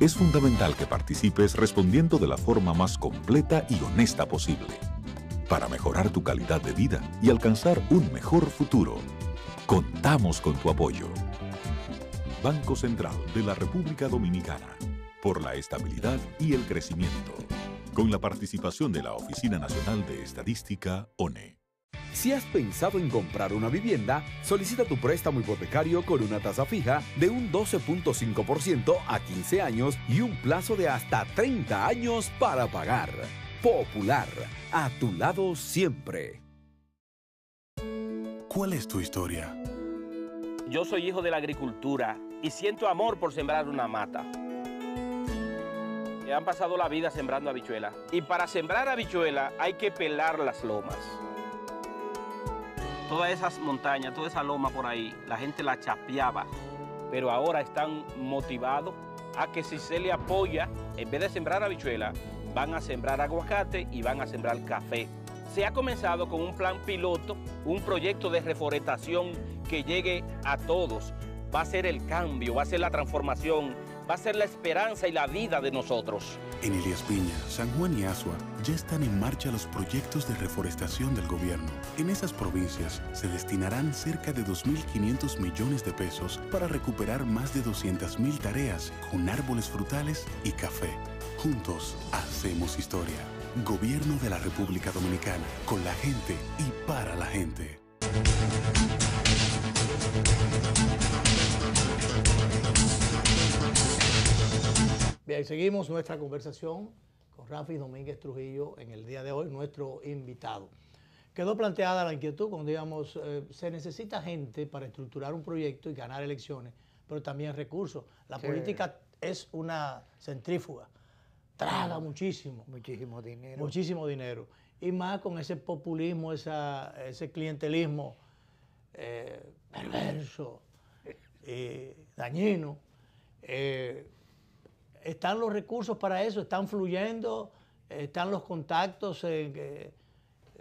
Es fundamental que participes respondiendo de la forma más completa y honesta posible, para mejorar tu calidad de vida y alcanzar un mejor futuro. Contamos con tu apoyo. Banco Central de la República Dominicana. Por la estabilidad y el crecimiento. Con la participación de la Oficina Nacional de Estadística, ONE. Si has pensado en comprar una vivienda, solicita tu préstamo hipotecario con una tasa fija de un 12.5% a 15 años y un plazo de hasta 30 años para pagar. Popular, a tu lado siempre. ¿Cuál es tu historia? Yo soy hijo de la agricultura y siento amor por sembrar una mata. Me han pasado la vida sembrando habichuela. Y para sembrar habichuela hay que pelar las lomas. Todas esas montañas, toda esa loma por ahí, la gente la chapeaba. Pero ahora están motivados a que si se le apoya, en vez de sembrar habichuela, van a sembrar aguacate y van a sembrar café se ha comenzado con un plan piloto, un proyecto de reforestación que llegue a todos. Va a ser el cambio, va a ser la transformación, va a ser la esperanza y la vida de nosotros. En Elías Piña, San Juan y Asua ya están en marcha los proyectos de reforestación del gobierno. En esas provincias se destinarán cerca de 2.500 millones de pesos para recuperar más de 200.000 tareas con árboles frutales y café. Juntos hacemos historia. Gobierno de la República Dominicana, con la gente y para la gente. Bien, seguimos nuestra conversación con Rafi Domínguez Trujillo en el día de hoy, nuestro invitado. Quedó planteada la inquietud cuando digamos, eh, se necesita gente para estructurar un proyecto y ganar elecciones, pero también recursos. La política es una centrífuga traga muchísimo. Muchísimo dinero. Muchísimo dinero. Y más con ese populismo, ese clientelismo eh, perverso, y eh, dañino. Eh, están los recursos para eso, están fluyendo, están los contactos.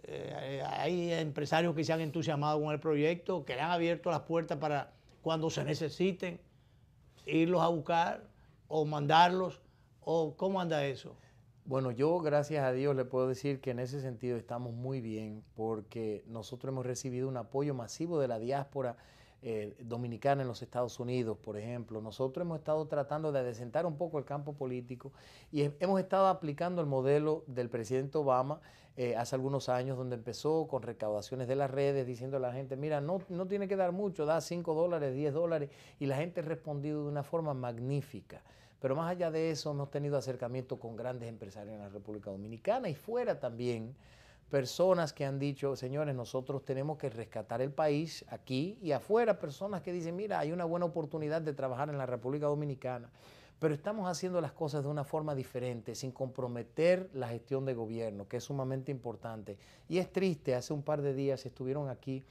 hay empresarios que se han entusiasmado con el proyecto, que le han abierto las puertas para cuando se necesiten irlos a buscar o mandarlos ¿O cómo anda eso? Bueno, yo gracias a Dios le puedo decir que en ese sentido estamos muy bien porque nosotros hemos recibido un apoyo masivo de la diáspora eh, dominicana en los Estados Unidos, por ejemplo. Nosotros hemos estado tratando de adecentar un poco el campo político y hemos estado aplicando el modelo del presidente Obama eh, hace algunos años, donde empezó con recaudaciones de las redes, diciendo a la gente, mira, no, no tiene que dar mucho, da 5 dólares, 10 dólares, y la gente ha respondido de una forma magnífica. Pero más allá de eso, hemos tenido acercamiento con grandes empresarios en la República Dominicana y fuera también personas que han dicho, señores, nosotros tenemos que rescatar el país aquí y afuera, personas que dicen, mira, hay una buena oportunidad de trabajar en la República Dominicana, pero estamos haciendo las cosas de una forma diferente, sin comprometer la gestión de gobierno, que es sumamente importante. Y es triste, hace un par de días estuvieron aquí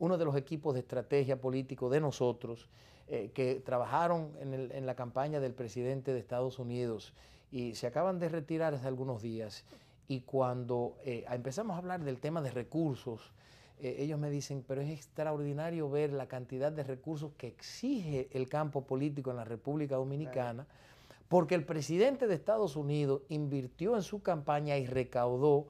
uno de los equipos de estrategia político de nosotros, eh, que trabajaron en, la campaña del presidente de Estados Unidos y se acaban de retirar hace algunos días. Y cuando eh, empezamos a hablar del tema de recursos, eh, ellos me dicen, pero es extraordinario ver la cantidad de recursos que exige el campo político en la República Dominicana, porque el presidente de Estados Unidos invirtió en su campaña y recaudó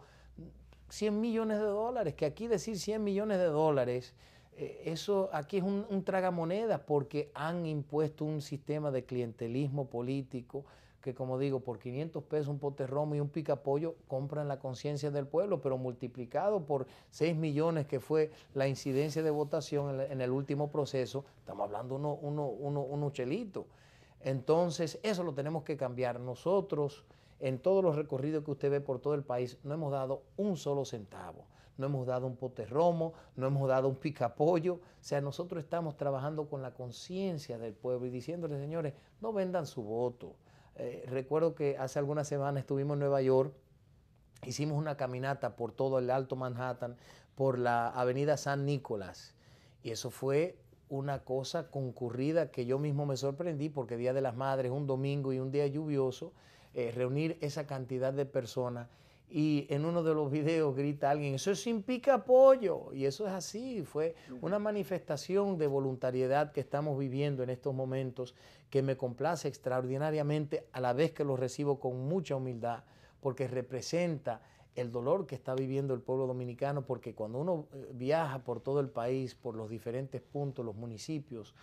100 millones de dólares, que aquí decir 100 millones de dólares eh, eso aquí es un, un tragamonedas porque han impuesto un sistema de clientelismo político que, como digo, por 500 pesos un poterromo y un picapollo compran la conciencia del pueblo, pero multiplicado por 6 millones que fue la incidencia de votación en, el último proceso, estamos hablando de uno, uno, chelito. Entonces, eso lo tenemos que cambiar. Nosotros, en todos los recorridos que usted ve por todo el país, no hemos dado un solo centavo no hemos dado un poterromo, no hemos dado un picapollo. O sea, nosotros estamos trabajando con la conciencia del pueblo y diciéndole, señores, no vendan su voto. Eh, recuerdo que hace algunas semanas estuvimos en Nueva York, hicimos una caminata por todo el Alto Manhattan, por la Avenida San Nicolás. Y eso fue una cosa concurrida que yo mismo me sorprendí porque Día de las Madres, un domingo y un día lluvioso, eh, reunir esa cantidad de personas y en uno de los videos grita alguien, eso es sin pica apoyo Y eso es así, fue una manifestación de voluntariedad que estamos viviendo en estos momentos que me complace extraordinariamente a la vez que lo recibo con mucha humildad, porque representa el dolor que está viviendo el pueblo dominicano, porque cuando uno eh, viaja por todo el país, por los diferentes puntos, los municipios,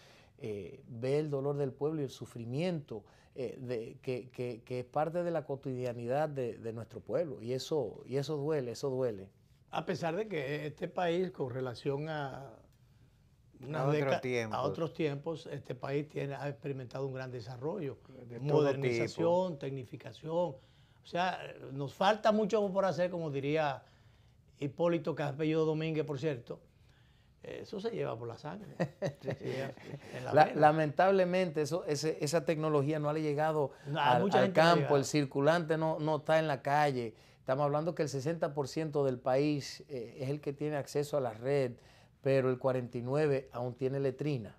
eh, ve el dolor del pueblo y el sufrimiento eh, de, que, es parte de la cotidianidad de, nuestro pueblo. Y eso, y eso duele, eso duele. A pesar de que este país, con relación a, otros tiempos, este país tiene, ha experimentado un gran desarrollo, de modernización, tecnificación. O sea, nos falta mucho por hacer, como diría Hipólito Caspello Domínguez, por cierto eso se lleva por la sangre. lamentablemente, eso, esa tecnología no ha llegado al, campo, el circulante no, no está en la calle. Estamos hablando que el 60% del país eh, es el que tiene acceso a la red, pero el 49% aún tiene letrina.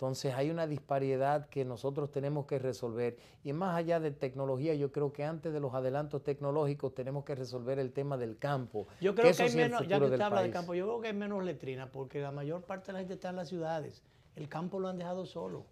Entonces hay una disparidad que nosotros tenemos que resolver. Y más allá de tecnología, yo creo que antes de los adelantos tecnológicos tenemos que resolver el tema del campo. Yo creo que, hay menos, ya campo, yo creo que menos letrina porque la mayor parte de la gente está en las ciudades. El campo lo han dejado solo.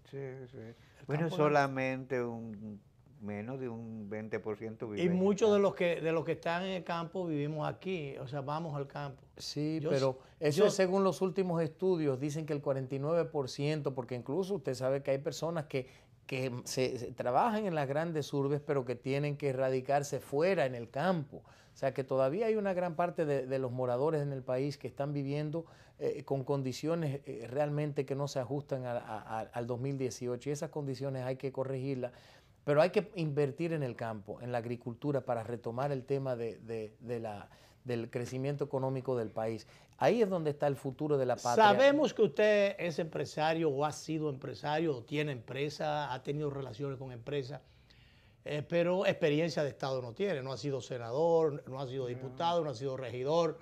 bueno, solamente un menos de un 20% vive. Y muchos de los que de los que están en el campo vivimos aquí, o sea, vamos al campo. Sí, pero eso según los últimos estudios, dicen que el 49%, porque incluso usted sabe que hay personas que se, trabajan en las grandes urbes, pero que tienen que erradicarse fuera en el campo. O sea que todavía hay una gran parte de, los moradores en el país que están viviendo eh, con condiciones eh, realmente que no se ajustan al 2018 y esas condiciones hay que corregirlas pero hay que invertir en el campo, en la agricultura, para retomar el tema de, del crecimiento económico del país. Ahí es donde está el futuro de la patria. Sabemos que usted es empresario o ha sido empresario o tiene empresa, ha tenido relaciones con empresas, eh, pero experiencia de Estado no tiene. No ha sido senador, no ha sido diputado, no ha sido regidor.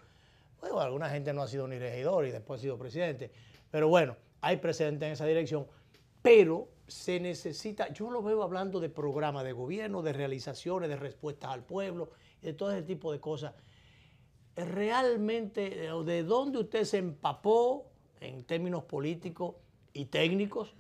Bueno, alguna gente no ha sido ni regidor y después ha sido presidente. Pero bueno, hay precedentes en esa dirección. Pero se necesita, yo lo veo hablando de programas de gobierno, de realizaciones, de respuestas al pueblo, de todo ese tipo de cosas. Realmente, eh, ¿de dónde usted se empapó en términos políticos y técnicos?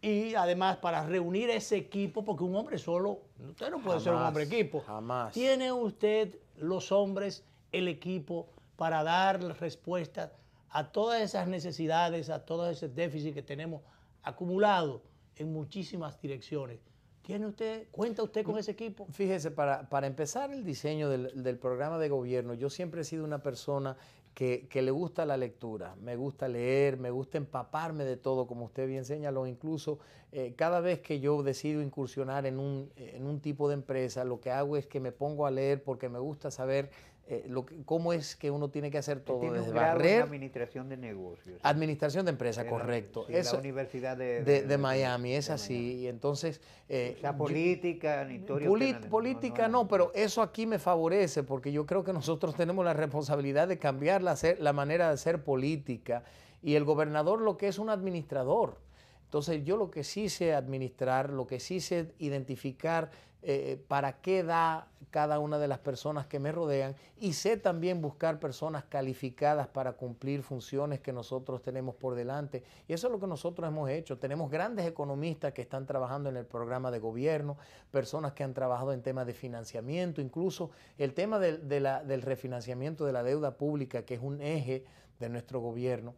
Y además para reunir ese equipo, porque un hombre solo, usted no puede ser un hombre equipo. Jamás. ¿Tiene usted los hombres, el equipo para dar respuesta a todas esas necesidades, a todo ese déficit que tenemos acumulado? en muchísimas direcciones. ¿Tiene usted, cuenta usted con ese equipo? Fíjese, para, para empezar el diseño del, programa de gobierno, yo siempre he sido una persona que, le gusta la lectura, me gusta leer, me gusta empaparme de todo, como usted bien señaló, incluso eh, cada vez que yo decido incursionar en un, en un tipo de empresa, lo que hago es que me pongo a leer porque me gusta saber eh, cómo es que uno tiene que hacer todo desde un administración de negocios. Administración de empresa, correcto. es la Universidad de, Miami, es así. entonces. la eh, política, Política no, pero eso aquí me favorece, porque yo creo que nosotros tenemos la responsabilidad de cambiar la, la manera de hacer política. Y el gobernador lo que es un administrador. Entonces yo lo que sí sé administrar, lo que sí sé identificar eh, para qué da cada una de las personas que me rodean y sé también buscar personas calificadas para cumplir funciones que nosotros tenemos por delante. Y eso es lo que nosotros hemos hecho. Tenemos grandes economistas que están trabajando en el programa de gobierno, personas que han trabajado en temas de financiamiento, incluso el tema del refinanciamiento de la deuda pública, que es un eje de nuestro gobierno.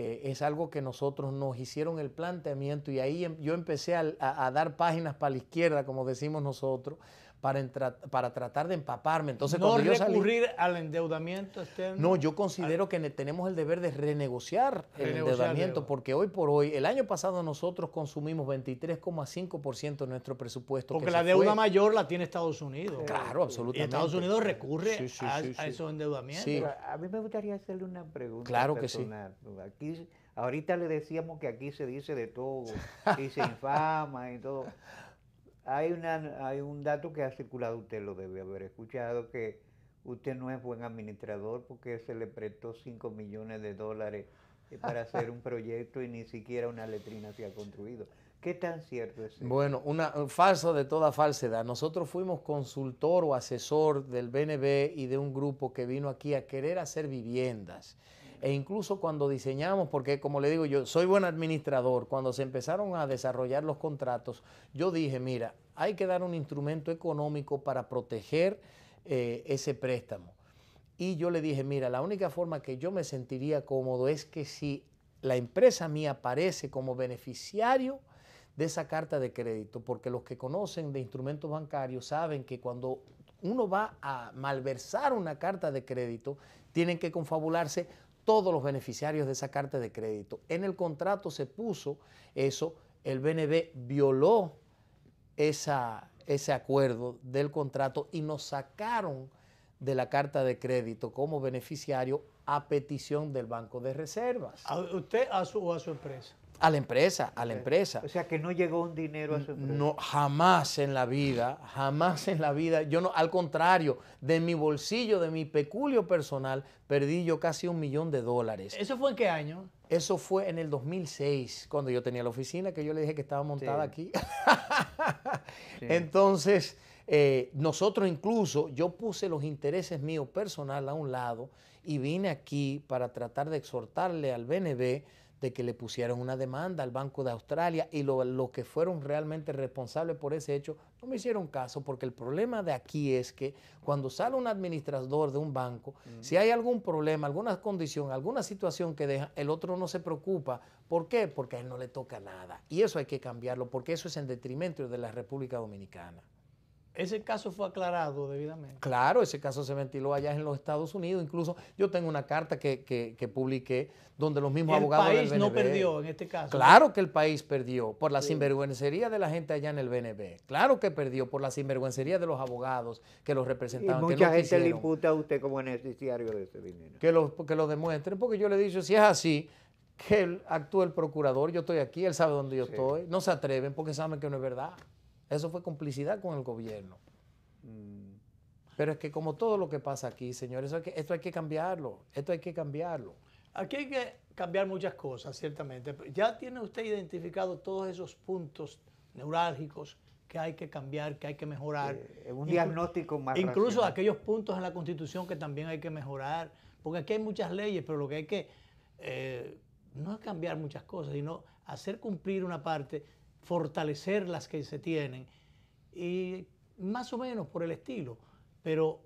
Eh, es algo que nosotros nos hicieron el planteamiento y ahí em, yo empecé a dar páginas para la izquierda, como decimos nosotros, para, para tratar de empaparme. Entonces, no recurrir al endeudamiento No, yo considero ah. que tenemos el deber de renegociar, el endeudamiento, porque hoy por hoy, el año pasado nosotros consumimos 23,5% de nuestro presupuesto. Porque la deuda mayor la tiene Estados Unidos. Claro, absolutamente. Estados Unidos recurre a, esos endeudamientos. A mí me gustaría hacerle una pregunta. Claro que sí. Aquí Ahorita le decíamos que aquí se dice de todo, y se infama y todo. Hay, una, hay un dato que ha circulado, usted lo debe haber escuchado, que usted no es buen administrador porque se le prestó 5 millones de dólares eh, para hacer un proyecto y ni siquiera una letrina se ha construido. ¿Qué tan cierto es eso? Bueno, una, falso de toda falsedad. Nosotros fuimos consultor o asesor del BNB y de un grupo que vino aquí a querer hacer viviendas e incluso cuando diseñamos, porque como le digo yo, soy buen administrador, cuando se empezaron a desarrollar los contratos, yo dije, mira, hay que dar un instrumento económico para proteger eh, ese préstamo. Y yo le dije, mira, la única forma que yo me sentiría cómodo es que si la empresa mía aparece como beneficiario de esa carta de crédito, porque los que conocen de instrumentos bancarios saben que cuando uno va a malversar una carta de crédito, tienen que confabularse todos los beneficiarios de esa carta de crédito. En el contrato se puso eso, el BNB violó esa, ese acuerdo del contrato y nos sacaron de la carta de crédito como beneficiario a petición del Banco de Reservas. ¿A usted a su, o a su empresa? A la empresa, a la empresa. O sea, que no llegó un dinero a su empresa. No, jamás en la vida, jamás en la vida. Yo no, al contrario, de mi bolsillo, de mi peculio personal, perdí yo casi un millón de dólares. ¿Eso fue en qué año? Eso fue en el 2006, cuando yo tenía la oficina, que yo le dije que estaba montada aquí. Entonces, eh, nosotros incluso, yo puse los intereses míos personal a un lado y vine aquí para tratar de exhortarle al BNB de que le pusieron una demanda al Banco de Australia y los lo que fueron realmente responsables por ese hecho no me hicieron caso porque el problema de aquí es que cuando sale un administrador de un banco, si hay algún problema, alguna condición, alguna situación que deja, el otro no se preocupa. ¿Por qué? Porque a él no le toca nada. Y eso hay que cambiarlo porque eso es en detrimento de la República Dominicana. Ese caso fue aclarado debidamente. Claro, ese caso se ventiló allá en los Estados Unidos. Incluso yo tengo una carta que, publiqué donde los mismos abogados del BNB. El país no perdió en este caso. Claro que el país perdió por la sinvergüencería de la gente allá en el BNB. Claro que perdió por la sinvergüencería de los abogados que los representaban. Y mucha gente le imputa a usted como beneficiario de ese dinero. Que lo, que lo demuestren, porque yo le he si es así, que actúe el procurador, yo estoy aquí, él sabe dónde yo estoy. No se atreven porque saben que no es verdad. Eso fue complicidad con el gobierno. Pero es que como todo lo que pasa aquí, señores, esto, hay que cambiarlo, esto hay que cambiarlo. Aquí hay que cambiar muchas cosas, ciertamente. Ya tiene usted identificado todos esos puntos neurálgicos que hay que cambiar, que hay que mejorar. Eh, un diagnóstico más. Incluso aquellos puntos en la Constitución que también hay que mejorar, porque aquí hay muchas leyes, pero lo que hay que eh, no es cambiar muchas cosas, sino hacer cumplir una parte fortalecer las que se tienen y más o menos por el estilo, pero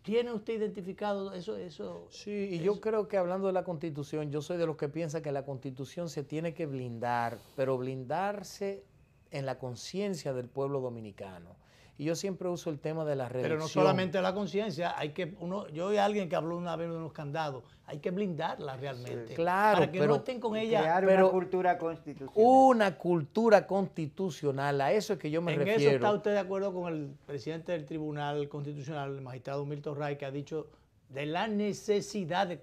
¿tiene usted identificado eso? eso sí, y yo creo que hablando de la constitución, yo soy de los que piensa que la constitución se tiene que blindar, pero blindarse en la conciencia del pueblo dominicano. Y yo siempre uso el tema de la sociales. Pero no solamente la conciencia, hay que uno, yo oí a alguien que habló una vez de unos candados, hay que blindarla realmente. claro, para que no estén con ella. Crear pero una cultura constitucional. Una cultura constitucional, a eso es que yo me refiero. En eso está usted de acuerdo con el presidente del Tribunal Constitucional, el magistrado Milton Ray, que ha dicho de la necesidad de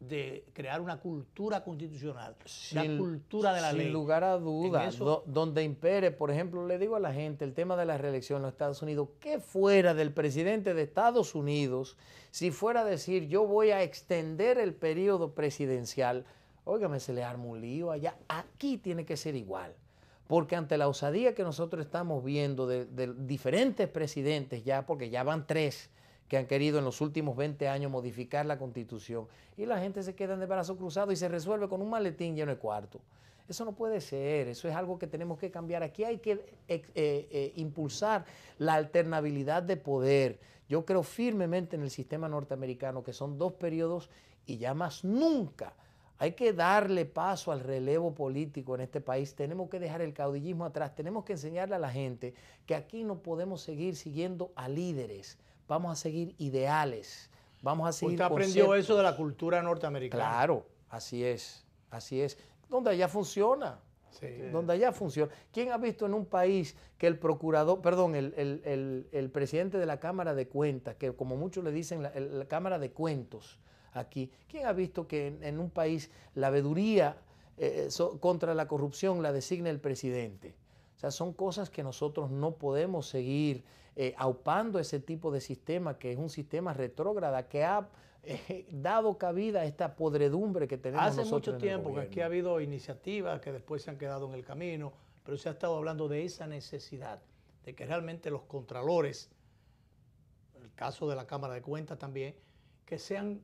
de crear una cultura constitucional, sin, la cultura de la ley. Sin lugar a dudas, donde impere, por ejemplo, le digo a la gente, el tema de la reelección en los Estados Unidos, ¿qué fuera del presidente de Estados Unidos si fuera a decir yo voy a extender el periodo presidencial? Óigame, se le arma un lío allá. Aquí tiene que ser igual. Porque ante la osadía que nosotros estamos viendo de, de diferentes presidentes ya, porque ya van tres, que han querido en los últimos 20 años modificar la constitución y la gente se queda de brazo cruzado y se resuelve con un maletín lleno de cuarto. Eso no puede ser, eso es algo que tenemos que cambiar. Aquí hay que eh, eh, eh, impulsar la alternabilidad de poder. Yo creo firmemente en el sistema norteamericano que son dos periodos y ya más nunca. Hay que darle paso al relevo político en este país. Tenemos que dejar el caudillismo atrás. Tenemos que enseñarle a la gente que aquí no podemos seguir siguiendo a líderes vamos a seguir ideales, vamos a seguir. Usted aprendió eso de la cultura norteamericana. Claro, así es, así es. Donde allá funciona. Donde allá funciona. ¿Quién ha visto en un país que el procurador, perdón, el, presidente de la Cámara de Cuentas, que como muchos le dicen la, Cámara de Cuentos aquí, ¿quién ha visto que en, un país la veduría eh, contra la corrupción la designa el presidente? O sea, son cosas que nosotros no podemos seguir eh, aupando ese tipo de sistema, que es un sistema retrógrada, que ha eh, dado cabida a esta podredumbre que tenemos Hace mucho tiempo que aquí ha habido iniciativas que después se han quedado en el camino, pero se ha estado hablando de esa necesidad, de que realmente los contralores, el caso de la Cámara de Cuentas también, que sean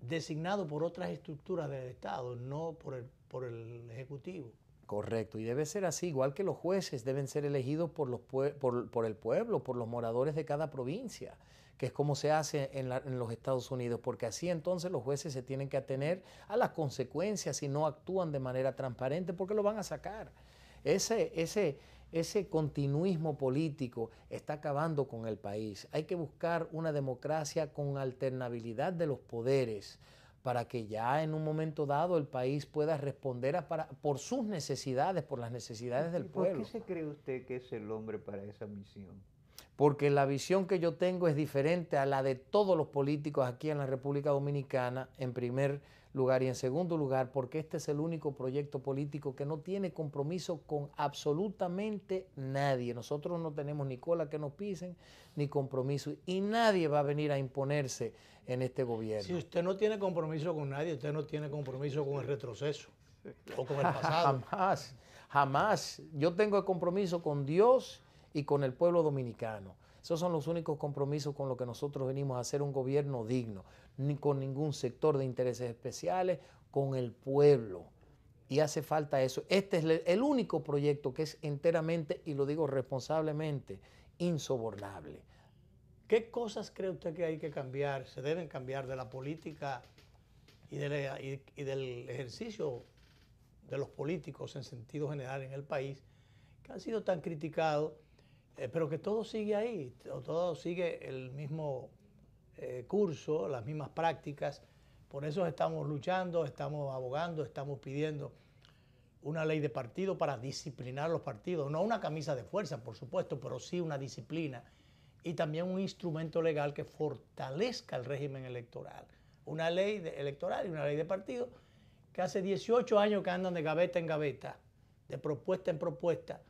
designados por otras estructuras del Estado, no por por el Ejecutivo. Correcto, y debe ser así, igual que los jueces deben ser elegidos por, los por, por, el pueblo, por los moradores de cada provincia, que es como se hace en, los Estados Unidos, porque así entonces los jueces se tienen que atener a las consecuencias si no actúan de manera transparente, porque lo van a sacar. Ese, ese, ese continuismo político está acabando con el país. Hay que buscar una democracia con alternabilidad de los poderes para que ya en un momento dado el país pueda responder a por sus necesidades, por las necesidades del pueblo. ¿Por qué se cree usted que es el hombre para esa misión? Porque la visión que yo tengo es diferente a la de todos los políticos aquí en la República Dominicana, en primer lugar lugar. Y en segundo lugar, porque este es el único proyecto político que no tiene compromiso con absolutamente nadie. Nosotros no tenemos ni cola que nos pisen, ni compromiso. Y nadie va a venir a imponerse en este gobierno. Si usted no tiene compromiso con nadie, usted no tiene compromiso con el retroceso o con el pasado. jamás, jamás. Yo tengo el compromiso con Dios y con el pueblo dominicano. Esos son los únicos compromisos con los que nosotros venimos a hacer un gobierno digno ni con ningún sector de intereses especiales, con el pueblo. Y hace falta eso. Este es el único proyecto que es enteramente, y lo digo responsablemente, insobornable. ¿Qué cosas cree usted que hay que cambiar, se deben cambiar de la política y, del ejercicio de los políticos en sentido general en el país, que han sido tan criticados, eh, pero que todo sigue ahí, todo sigue el mismo eh, curso, las mismas prácticas. Por eso estamos luchando, estamos abogando, estamos pidiendo una ley de partido para disciplinar los partidos. No una camisa de fuerza, por supuesto, pero sí una disciplina y también un instrumento legal que fortalezca el régimen electoral. Una ley electoral y una ley de partido que hace 18 años que andan de gaveta en gaveta, de propuesta en propuesta,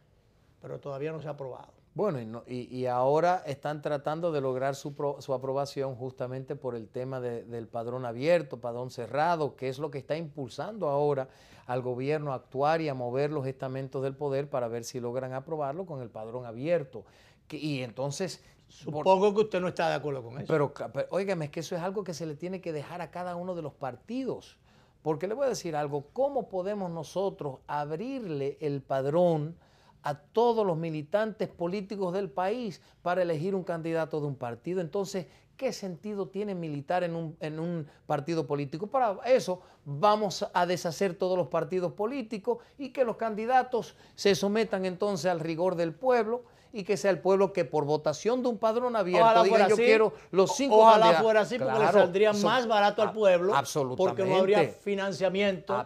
pero todavía no se ha aprobado. Bueno, y, y, ahora están tratando de lograr su, su aprobación justamente por el tema del padrón abierto, padrón cerrado, que es lo que está impulsando ahora al gobierno a actuar y a mover los estamentos del poder para ver si logran aprobarlo con el padrón abierto. y entonces... Supongo que usted no está de acuerdo con eso. Pero, pero óigame, es que eso es algo que se le tiene que dejar a cada uno de los partidos. Porque le voy a decir algo, ¿cómo podemos nosotros abrirle el padrón? a todos los militantes políticos del país para elegir un candidato de un partido. Entonces, ¿qué sentido tiene militar en un, en un, partido político? Para eso vamos a deshacer todos los partidos políticos y que los candidatos se sometan entonces al rigor del pueblo y que sea el pueblo que por votación de un padrón abierto yo quiero los cinco Ojalá fuera así porque le saldría más barato al pueblo. Absolutamente. Porque no habría financiamiento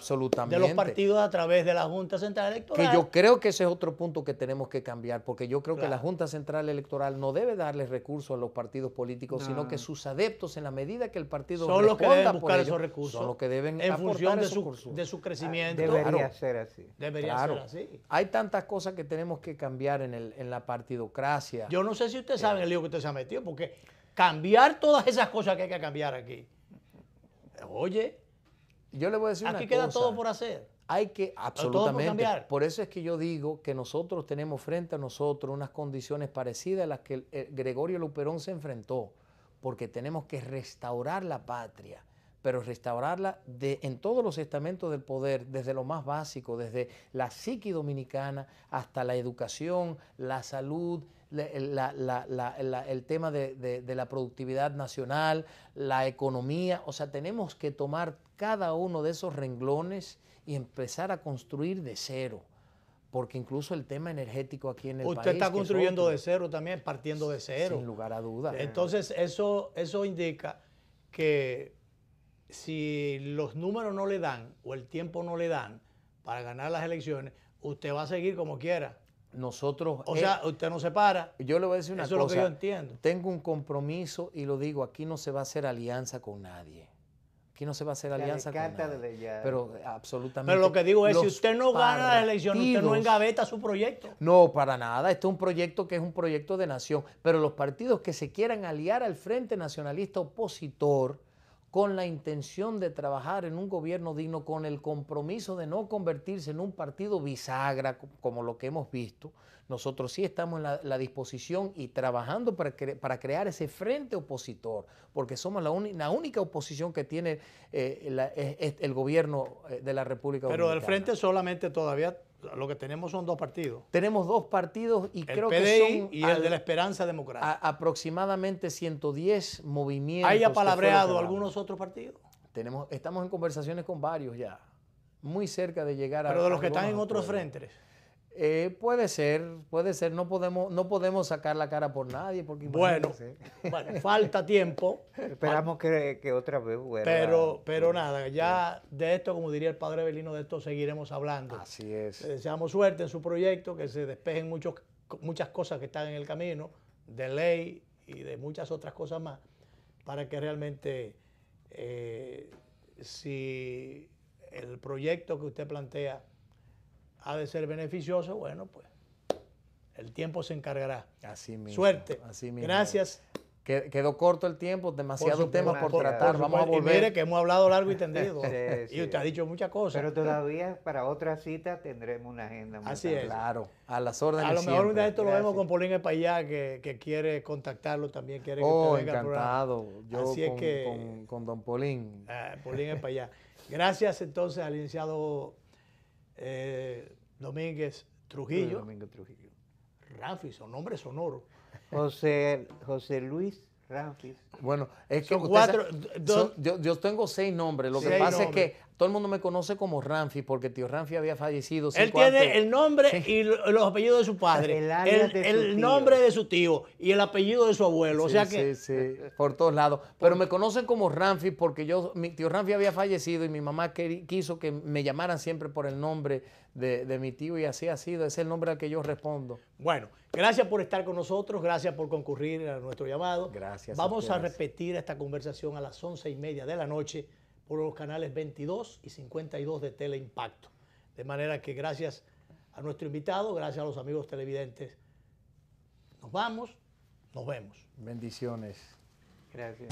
de los partidos a través de la Junta Central Electoral. Que yo creo que ese es otro punto que tenemos que cambiar porque yo creo que la Junta Central Electoral no debe darle recursos a los partidos políticos, sino que sus adeptos en la medida que el partido son los que deben buscar esos recursos. Son los que deben en función de su, de su ah, crecimiento. Debería ser así. Debería ser así. Hay tantas cosas que tenemos que cambiar en, la partidocracia. Yo no sé si usted sabe eh. el lío que usted se ha metido, porque cambiar todas esas cosas que hay que cambiar aquí. Oye, yo le voy a decir aquí queda todo por hacer. Hay que, absolutamente. Por, por, eso es que yo digo que nosotros tenemos frente a nosotros unas condiciones parecidas a las que Gregorio Luperón se enfrentó, porque tenemos que restaurar la patria pero restaurarla en todos los estamentos del poder, desde lo más básico, desde la psiqui dominicana hasta la educación, la salud, el tema de, la productividad nacional, la economía. O sea, tenemos que tomar cada uno de esos renglones y empezar a construir de cero. Porque incluso el tema energético aquí en el país. Usted está construyendo de cero también, partiendo de cero. Sin lugar a dudas. Entonces, eso, eso indica que si los números no le dan o el tiempo no le dan para ganar las elecciones, usted va a seguir como quiera. Nosotros. O eh, sea, usted no se para. Yo le voy a decir una cosa. Eso es lo que yo entiendo. Tengo un compromiso y lo digo: aquí no se va a hacer alianza con nadie. Aquí no se va a hacer alianza con nadie. Pero absolutamente. Pero lo que digo es: si usted no gana las elecciones, usted no engaveta su proyecto. No, para nada. Este es un proyecto que es un proyecto de nación. Pero los partidos que se quieran aliar al Frente Nacionalista Opositor con la intención de trabajar en un gobierno digno, con el compromiso de no convertirse en un partido bisagra como lo que hemos visto, nosotros sí estamos en la, disposición y trabajando para, para, crear ese frente opositor, porque somos la, única oposición que tiene eh, el gobierno eh, de la República Dominicana. Pero el frente solamente todavía lo que tenemos son dos partidos. Tenemos dos partidos y creo que son. Y el de la Esperanza Democrática. aproximadamente 110 movimientos. ¿Hay apalabreado algunos otros partidos? Tenemos, estamos en conversaciones con varios ya. Muy cerca de llegar a. Pero de los que están en otros frentes. Eh, puede ser, puede ser. No podemos, no podemos sacar la cara por nadie. Porque bueno, falta tiempo. Esperamos que, otra vez vuelva. Pero, pero nada, ya de esto, como diría el padre Belino, de esto seguiremos hablando. Así es. deseamos suerte en su proyecto, que se despejen muchos, muchas cosas que están en el camino, de ley y de muchas otras cosas más, para que realmente, eh, si el proyecto que usted plantea ha de ser beneficioso, bueno, pues el tiempo se encargará. Así mismo. Suerte. Así mismo. Gracias. Quedó corto el tiempo, demasiados temas por, tratar. Vamos a volver. Y mire que hemos hablado largo y tendido. Y usted ha dicho muchas cosas. Pero todavía para otra cita tendremos una agenda. Muy Así es. Claro, a las órdenes. A lo mejor un día esto lo vemos con Paulín Espallá, que, que quiere contactarlo también. Quiere oh, que encantado. Yo Así es que, con, don Paulín. Polín ah, Paulín payá. Gracias entonces al licenciado eh, Domínguez Trujillo. Domínguez Trujillo. son nombre sonoro. José, José Luis Ramfis. Bueno, es que cuatro. yo, yo, tengo seis nombres. Lo que pasa es que todo el mundo me conoce como Ramfi porque tío Ramfi había fallecido. Él tiene el nombre y los apellidos de su padre, el, nombre de su tío y el apellido de su abuelo. Sí, o sea que... Sí, por todos lados. Pero me conocen como Ramfi porque yo, mi tío Ramfi había fallecido y mi mamá quiso que me llamaran siempre por el nombre de, mi tío y así ha sido. es el nombre al que yo respondo. Bueno, gracias por estar con nosotros, gracias por concurrir a nuestro llamado. Gracias. Vamos a repetir esta conversación a las once y media de la noche por los canales 22 y 52 de Teleimpacto. De manera que gracias a nuestro invitado, gracias a los amigos televidentes, nos vamos, nos vemos. Bendiciones. Gracias.